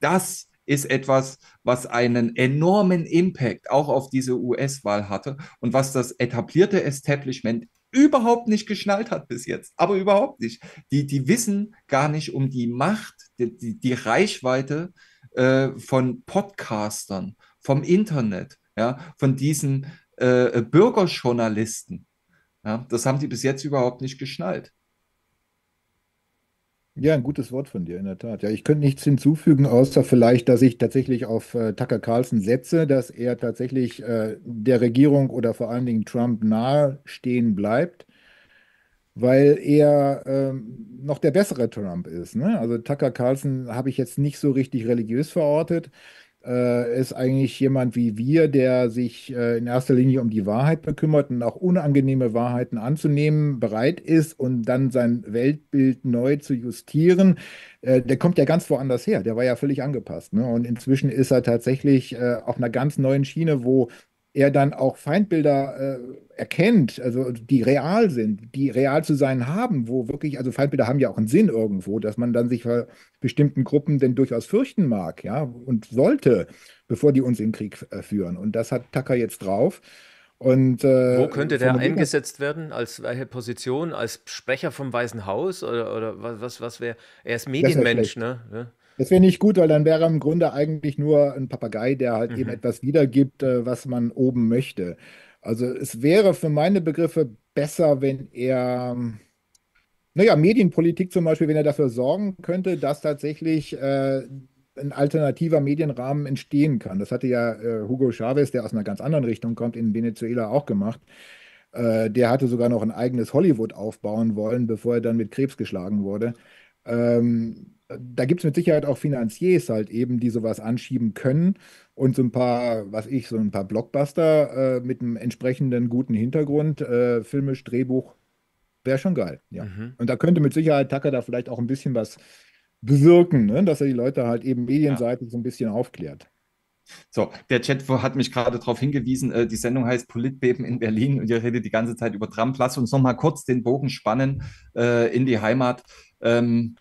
das ist etwas, was einen enormen Impact auch auf diese US-Wahl hatte und was das etablierte Establishment überhaupt nicht geschnallt hat bis jetzt. Aber überhaupt nicht. Die, die wissen gar nicht um die Macht, die, die, die Reichweite äh, von Podcastern, vom Internet, ja, von diesen äh, Bürgerjournalisten. Ja, das haben die bis jetzt überhaupt nicht geschnallt. Ja, ein gutes Wort von dir, in der Tat. Ja, ich könnte nichts hinzufügen, außer vielleicht, dass ich tatsächlich auf äh, Tucker Carlson setze, dass er tatsächlich äh, der Regierung oder vor allen Dingen Trump nahe stehen bleibt, weil er ähm, noch der bessere Trump ist. Ne? Also Tucker Carlson habe ich jetzt nicht so richtig religiös verortet äh, ist eigentlich jemand wie wir, der sich äh, in erster Linie um die Wahrheit bekümmert und auch unangenehme Wahrheiten anzunehmen bereit ist und dann sein Weltbild neu zu justieren. Äh, der kommt ja ganz woanders her, der war ja völlig angepasst. Ne? Und inzwischen ist er tatsächlich äh, auf einer ganz neuen Schiene, wo er dann auch Feindbilder äh, erkennt, also die real sind, die real zu sein haben, wo wirklich, also Feindbilder haben ja auch einen Sinn irgendwo, dass man dann sich vor bestimmten Gruppen denn durchaus fürchten mag, ja, und sollte, bevor die uns in Krieg äh, führen. Und das hat Tucker jetzt drauf. Und, äh, Wo könnte der eingesetzt werden? Als welche Position? Als Sprecher vom Weißen Haus? Oder, oder was, was wäre? Er ist Medienmensch, ne? Ja. Das wäre nicht gut, weil dann wäre er im Grunde eigentlich nur ein Papagei, der halt mhm. eben etwas wiedergibt, äh, was man oben möchte. Also es wäre für meine Begriffe besser, wenn er, naja, Medienpolitik zum Beispiel, wenn er dafür sorgen könnte, dass tatsächlich äh, ein alternativer Medienrahmen entstehen kann. Das hatte ja äh, Hugo Chavez, der aus einer ganz anderen Richtung kommt, in Venezuela auch gemacht. Äh, der hatte sogar noch ein eigenes Hollywood aufbauen wollen, bevor er dann mit Krebs geschlagen wurde. Ähm, da gibt es mit Sicherheit auch Finanziers halt eben, die sowas anschieben können und so ein paar, was ich, so ein paar Blockbuster äh, mit einem entsprechenden guten Hintergrund, äh, filmisch, Drehbuch, wäre schon geil. Ja. Mhm. Und da könnte mit Sicherheit Tucker da vielleicht auch ein bisschen was bewirken, ne? dass er die Leute halt eben medienseitig ja. so ein bisschen aufklärt. So, der Chat hat mich gerade darauf hingewiesen, äh, die Sendung heißt Politbeben in Berlin und ihr redet die ganze Zeit über Trump. Lass uns nochmal kurz den Bogen spannen äh, in die Heimat. Ähm,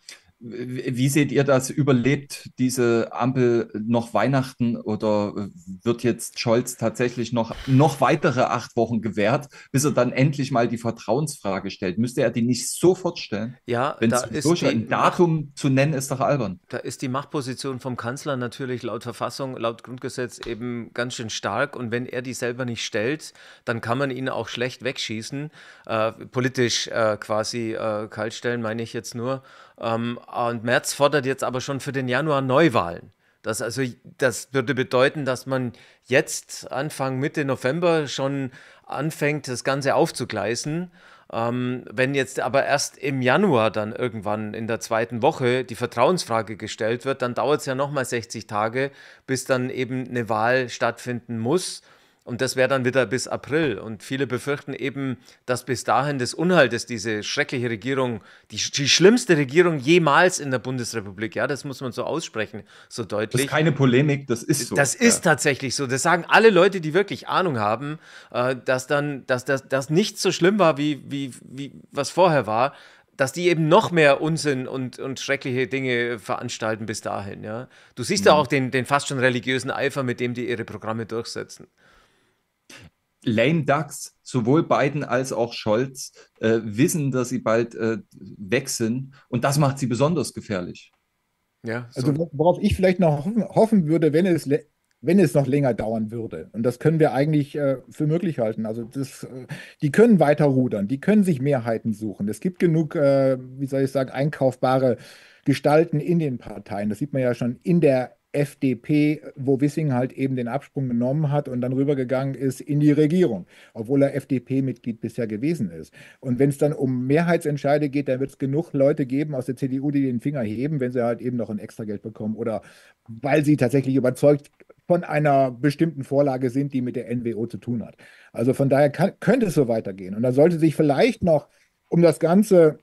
wie seht ihr das? Überlebt diese Ampel noch Weihnachten oder wird jetzt Scholz tatsächlich noch, noch weitere acht Wochen gewährt, bis er dann endlich mal die Vertrauensfrage stellt? Müsste er die nicht sofort stellen? Ja, wenn da ist ein Datum Macht, zu nennen, ist doch albern. Da ist die Machtposition vom Kanzler natürlich laut Verfassung, laut Grundgesetz eben ganz schön stark. Und wenn er die selber nicht stellt, dann kann man ihn auch schlecht wegschießen, äh, politisch äh, quasi äh, kaltstellen, meine ich jetzt nur. Ähm, und Merz fordert jetzt aber schon für den Januar Neuwahlen. Das, also, das würde bedeuten, dass man jetzt Anfang Mitte November schon anfängt, das Ganze aufzugleisen. Ähm, wenn jetzt aber erst im Januar dann irgendwann in der zweiten Woche die Vertrauensfrage gestellt wird, dann dauert es ja nochmal 60 Tage, bis dann eben eine Wahl stattfinden muss. Und das wäre dann wieder bis April. Und viele befürchten eben, dass bis dahin des Unhaltes diese schreckliche Regierung, die, die schlimmste Regierung jemals in der Bundesrepublik, ja, das muss man so aussprechen, so deutlich. Das ist keine Polemik, das ist so. Das ist ja. tatsächlich so. Das sagen alle Leute, die wirklich Ahnung haben, äh, dass dann, dass das nicht so schlimm war, wie, wie, wie was vorher war dass die eben noch mehr Unsinn und, und schreckliche Dinge veranstalten bis dahin. Ja? Du siehst ja mhm. auch den, den fast schon religiösen Eifer, mit dem die ihre Programme durchsetzen. Lame Ducks, sowohl Biden als auch Scholz, äh, wissen, dass sie bald äh, weg sind. Und das macht sie besonders gefährlich. Ja, also so. Also worauf ich vielleicht noch hoffen, würde, wenn es, wenn es noch länger dauern würde. Und das können wir eigentlich äh, für möglich halten. Also das, äh, die können weiter rudern, die können sich Mehrheiten suchen. Es gibt genug, äh, wie soll ich sagen, einkaufbare Gestalten in den Parteien. Das sieht man ja schon in der FDP, wo Wissing halt eben den Absprung genommen hat und dann rübergegangen ist in die Regierung, obwohl er FDP-Mitglied bisher gewesen ist. Und wenn es dann um Mehrheitsentscheide geht, dann wird es genug Leute geben aus der CDU, die den Finger heben, wenn sie halt eben noch ein Extrageld bekommen oder weil sie tatsächlich überzeugt von einer bestimmten Vorlage sind, die mit der NWO zu tun hat. Also von daher kann, könnte es so weitergehen. Und da sollte sich vielleicht noch, um das Ganze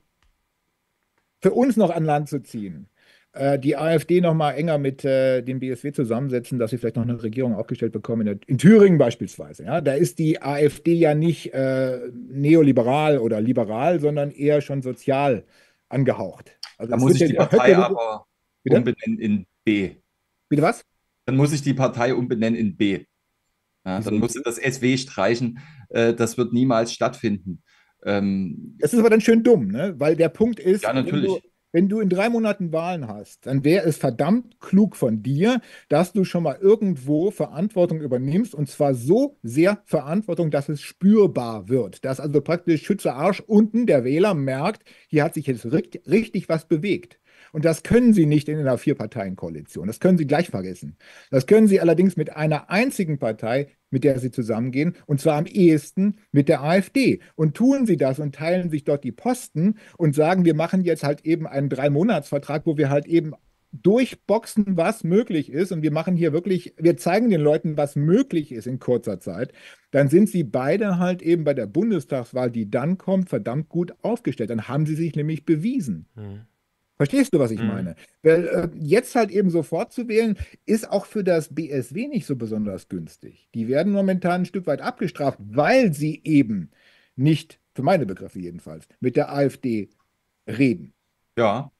für uns noch an Land zu ziehen, äh, die AfD nochmal enger mit äh, dem BSW zusammensetzen, dass sie vielleicht noch eine Regierung aufgestellt bekommen, in, in Thüringen beispielsweise. Ja? Da ist die AfD ja nicht äh, neoliberal oder liberal, sondern eher schon sozial angehaucht. Also da muss ich ja die Partei Höcke aber bitte? umbenennen in B. Bitte was? Dann muss ich die Partei umbenennen in B. Ja, dann muss ich das SW streichen. Äh, das wird niemals stattfinden. Ähm, das ist aber dann schön dumm, ne? weil der Punkt ist, ja, wenn, du, wenn du in drei Monaten Wahlen hast, dann wäre es verdammt klug von dir, dass du schon mal irgendwo Verantwortung übernimmst und zwar so sehr Verantwortung, dass es spürbar wird. Dass also praktisch Schütze Arsch unten der Wähler merkt, hier hat sich jetzt richtig was bewegt. Und das können Sie nicht in einer Vier-Parteien-Koalition. Das können Sie gleich vergessen. Das können Sie allerdings mit einer einzigen Partei, mit der sie zusammengehen, und zwar am ehesten mit der AfD. Und tun sie das und teilen sich dort die Posten und sagen, wir machen jetzt halt eben einen Drei-Monats-Vertrag, wo wir halt eben durchboxen, was möglich ist. Und wir machen hier wirklich, wir zeigen den Leuten, was möglich ist in kurzer Zeit. Dann sind sie beide halt eben bei der Bundestagswahl, die dann kommt, verdammt gut aufgestellt. Dann haben sie sich nämlich bewiesen. Hm. Verstehst du, was ich mhm. meine? Weil äh, jetzt halt eben sofort zu wählen, ist auch für das BSW nicht so besonders günstig. Die werden momentan ein Stück weit abgestraft, weil sie eben nicht, für meine Begriffe jedenfalls, mit der AfD reden. Ja.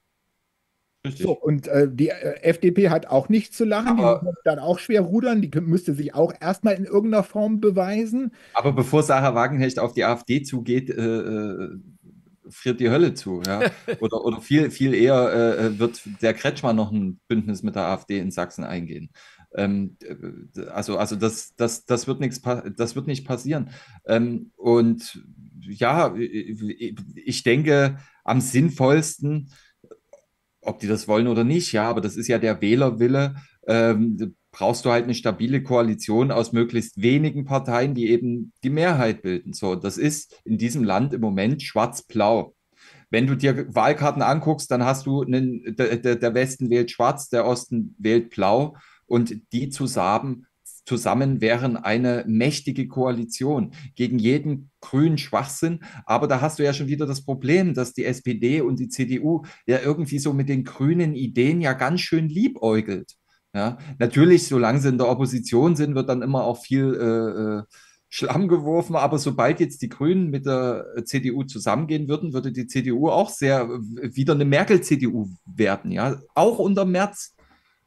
Richtig. So, und äh, die äh, FDP hat auch nichts zu lachen, aber, die muss dann auch schwer rudern, die müsste sich auch erstmal in irgendeiner Form beweisen. Aber bevor Sarah Wagenhecht auf die AfD zugeht, äh, äh friert die Hölle zu. Ja? Oder, oder viel, viel eher äh, äh, wird der Kretschmann noch ein Bündnis mit der AfD in Sachsen eingehen. Ähm, äh, also, also das, das, das, wird nix, das wird nicht passieren. Ähm, und ja, äh, ich denke, am sinnvollsten, ob die das wollen oder nicht, ja, aber das ist ja der Wählerwille, ähm, brauchst du halt eine stabile Koalition aus möglichst wenigen Parteien, die eben die Mehrheit bilden. So, das ist in diesem Land im Moment schwarz-blau. Wenn du dir Wahlkarten anguckst, dann hast du einen, der, der Westen wählt schwarz, der Osten wählt blau und die zusammen zusammen wären eine mächtige Koalition gegen jeden grünen Schwachsinn. Aber da hast du ja schon wieder das Problem, dass die SPD und die CDU ja irgendwie so mit den grünen Ideen ja ganz schön liebäugelt. Ja, natürlich, solange sie in der Opposition sind, wird dann immer auch viel äh, äh Schlamm geworfen. Aber sobald jetzt die Grünen mit der äh, CDU zusammengehen würden, würde die CDU auch sehr äh, wieder eine Merkel-CDU werden. Ja, auch unter März.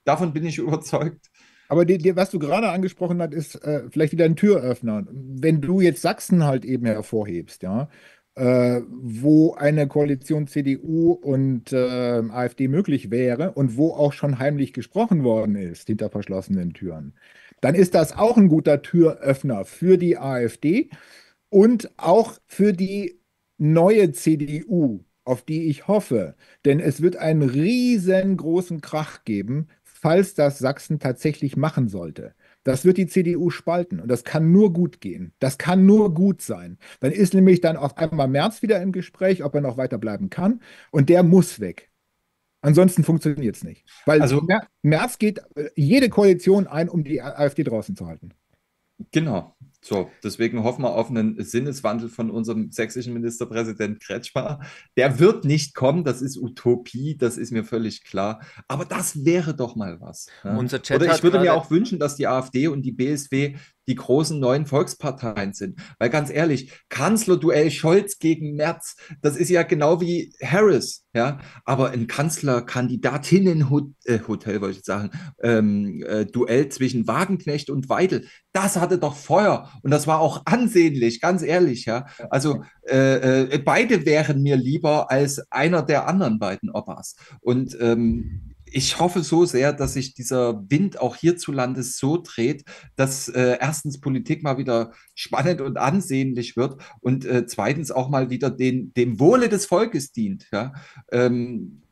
Davon bin ich überzeugt. Aber die, die, was du gerade angesprochen hast, ist äh, vielleicht wieder ein Türöffner. Wenn du jetzt Sachsen halt eben hervorhebst, ja, äh, wo eine Koalition CDU und äh, AfD möglich wäre und wo auch schon heimlich gesprochen worden ist hinter verschlossenen Türen, dann ist das auch ein guter Türöffner für die AfD und auch für die neue CDU, auf die ich hoffe. Denn es wird einen riesengroßen Krach geben, falls das Sachsen tatsächlich machen sollte. Das wird die CDU spalten und das kann nur gut gehen. Das kann nur gut sein. Dann ist nämlich dann auf einmal März wieder im Gespräch, ob er noch weiterbleiben kann und der muss weg. Ansonsten funktioniert es nicht. Weil also, Merz geht äh, jede Koalition ein, um die AfD draußen zu halten. Genau. So, deswegen hoffen wir auf einen Sinneswandel von unserem sächsischen Ministerpräsident Kretschmer. Der wird nicht kommen, das ist Utopie, das ist mir völlig klar. Aber das wäre doch mal was. Ne? Unser Chat Oder ich würde mir auch wünschen, dass die AfD und die BSW die großen neuen Volksparteien sind. Weil ganz ehrlich, Kanzlerduell Scholz gegen Merz, das ist ja genau wie Harris, ja. Aber ein Kanzlerkandidatinnenhotel, äh, wollte ich sagen, ähm, äh, Duell zwischen Wagenknecht und Weidel, das hatte doch Feuer und das war auch ansehnlich, ganz ehrlich, ja. Also äh, äh, beide wären mir lieber als einer der anderen beiden Opas. Und ähm, ich hoffe so sehr, dass sich dieser Wind auch hierzulande so dreht, dass äh, erstens Politik mal wieder spannend und ansehnlich wird und äh, zweitens auch mal wieder den, dem Wohle des Volkes dient. Ja? Ähm,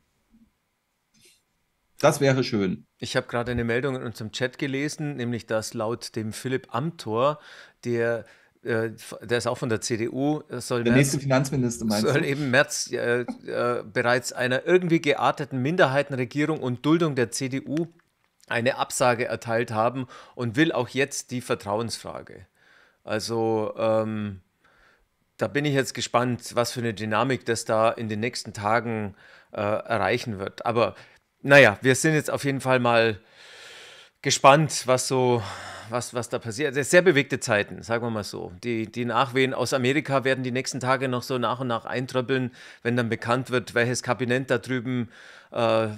das wäre schön. Ich habe gerade eine Meldung in unserem Chat gelesen, nämlich dass laut dem Philipp Amthor der äh, der ist auch von der CDU, soll, der Merz, nächste Finanzminister meinst soll du? eben März äh, äh, bereits einer irgendwie gearteten Minderheitenregierung und Duldung der CDU eine Absage erteilt haben und will auch jetzt die Vertrauensfrage. Also ähm, da bin ich jetzt gespannt, was für eine Dynamik das da in den nächsten Tagen äh, erreichen wird. Aber naja, wir sind jetzt auf jeden Fall mal gespannt, was so, was, was da passiert. Sehr, sehr bewegte Zeiten, sagen wir mal so. Die, die Nachwehen aus Amerika werden die nächsten Tage noch so nach und nach eintröppeln, wenn dann bekannt wird, welches Kabinett da drüben äh,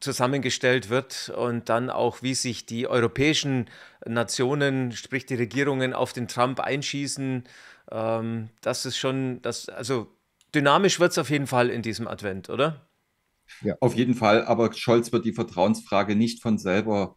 zusammengestellt wird und dann auch, wie sich die europäischen Nationen, sprich die Regierungen, auf den Trump einschießen. Ähm, das ist schon, das, also dynamisch wird es auf jeden Fall in diesem Advent, oder? Ja, auf jeden Fall. Aber Scholz wird die Vertrauensfrage nicht von selber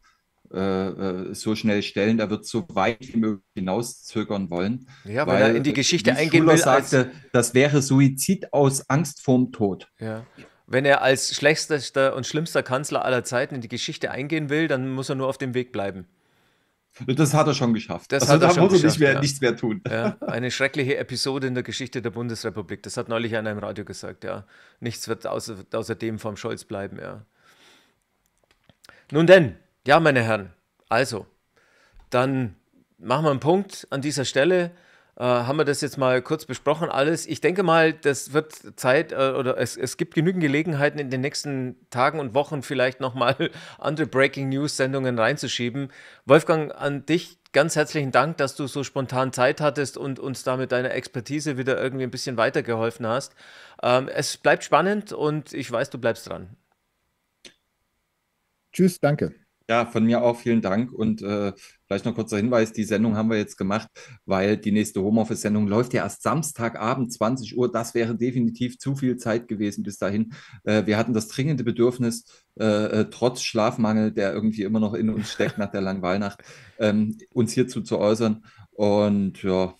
äh, äh, so schnell stellen. Er wird so weit wie möglich hinauszögern wollen. Ja, weil, weil er in die äh, Geschichte wie eingehen will. sagte, das wäre Suizid aus Angst vorm Tod. Ja. Wenn er als schlechtester und schlimmster Kanzler aller Zeiten in die Geschichte eingehen will, dann muss er nur auf dem Weg bleiben. Das hat er schon geschafft. Das also da muss er nicht mehr, ja. nichts mehr tun. Ja. Eine schreckliche Episode in der Geschichte der Bundesrepublik. Das hat neulich einer im Radio gesagt, ja. Nichts wird außer, außer dem vom Scholz bleiben, ja. Nun denn, ja, meine Herren, also, dann machen wir einen Punkt an dieser Stelle. Äh, haben wir das jetzt mal kurz besprochen, alles. Ich denke mal, das wird Zeit äh, oder es, es gibt genügend Gelegenheiten, in den nächsten Tagen und Wochen vielleicht nochmal andere Breaking News-Sendungen reinzuschieben. Wolfgang, an dich ganz herzlichen Dank, dass du so spontan Zeit hattest und uns da mit deiner Expertise wieder irgendwie ein bisschen weitergeholfen hast. Ähm, es bleibt spannend und ich weiß, du bleibst dran. Tschüss, danke. Ja, von mir auch vielen Dank und äh, vielleicht noch kurzer Hinweis, die Sendung haben wir jetzt gemacht, weil die nächste Homeoffice-Sendung läuft ja erst Samstagabend 20 Uhr. Das wäre definitiv zu viel Zeit gewesen bis dahin. Äh, wir hatten das dringende Bedürfnis, äh, äh trotz Schlafmangel, der irgendwie immer noch in uns steckt nach der langen Weihnacht, ähm, uns hierzu zu äußern. Und ja,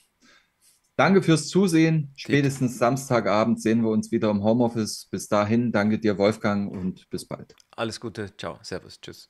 danke fürs Zusehen. Spätestens Samstagabend sehen wir uns wieder im Homeoffice. Bis dahin, danke dir, Wolfgang, und bis bald. Alles Gute, ciao, Servus, tschüss.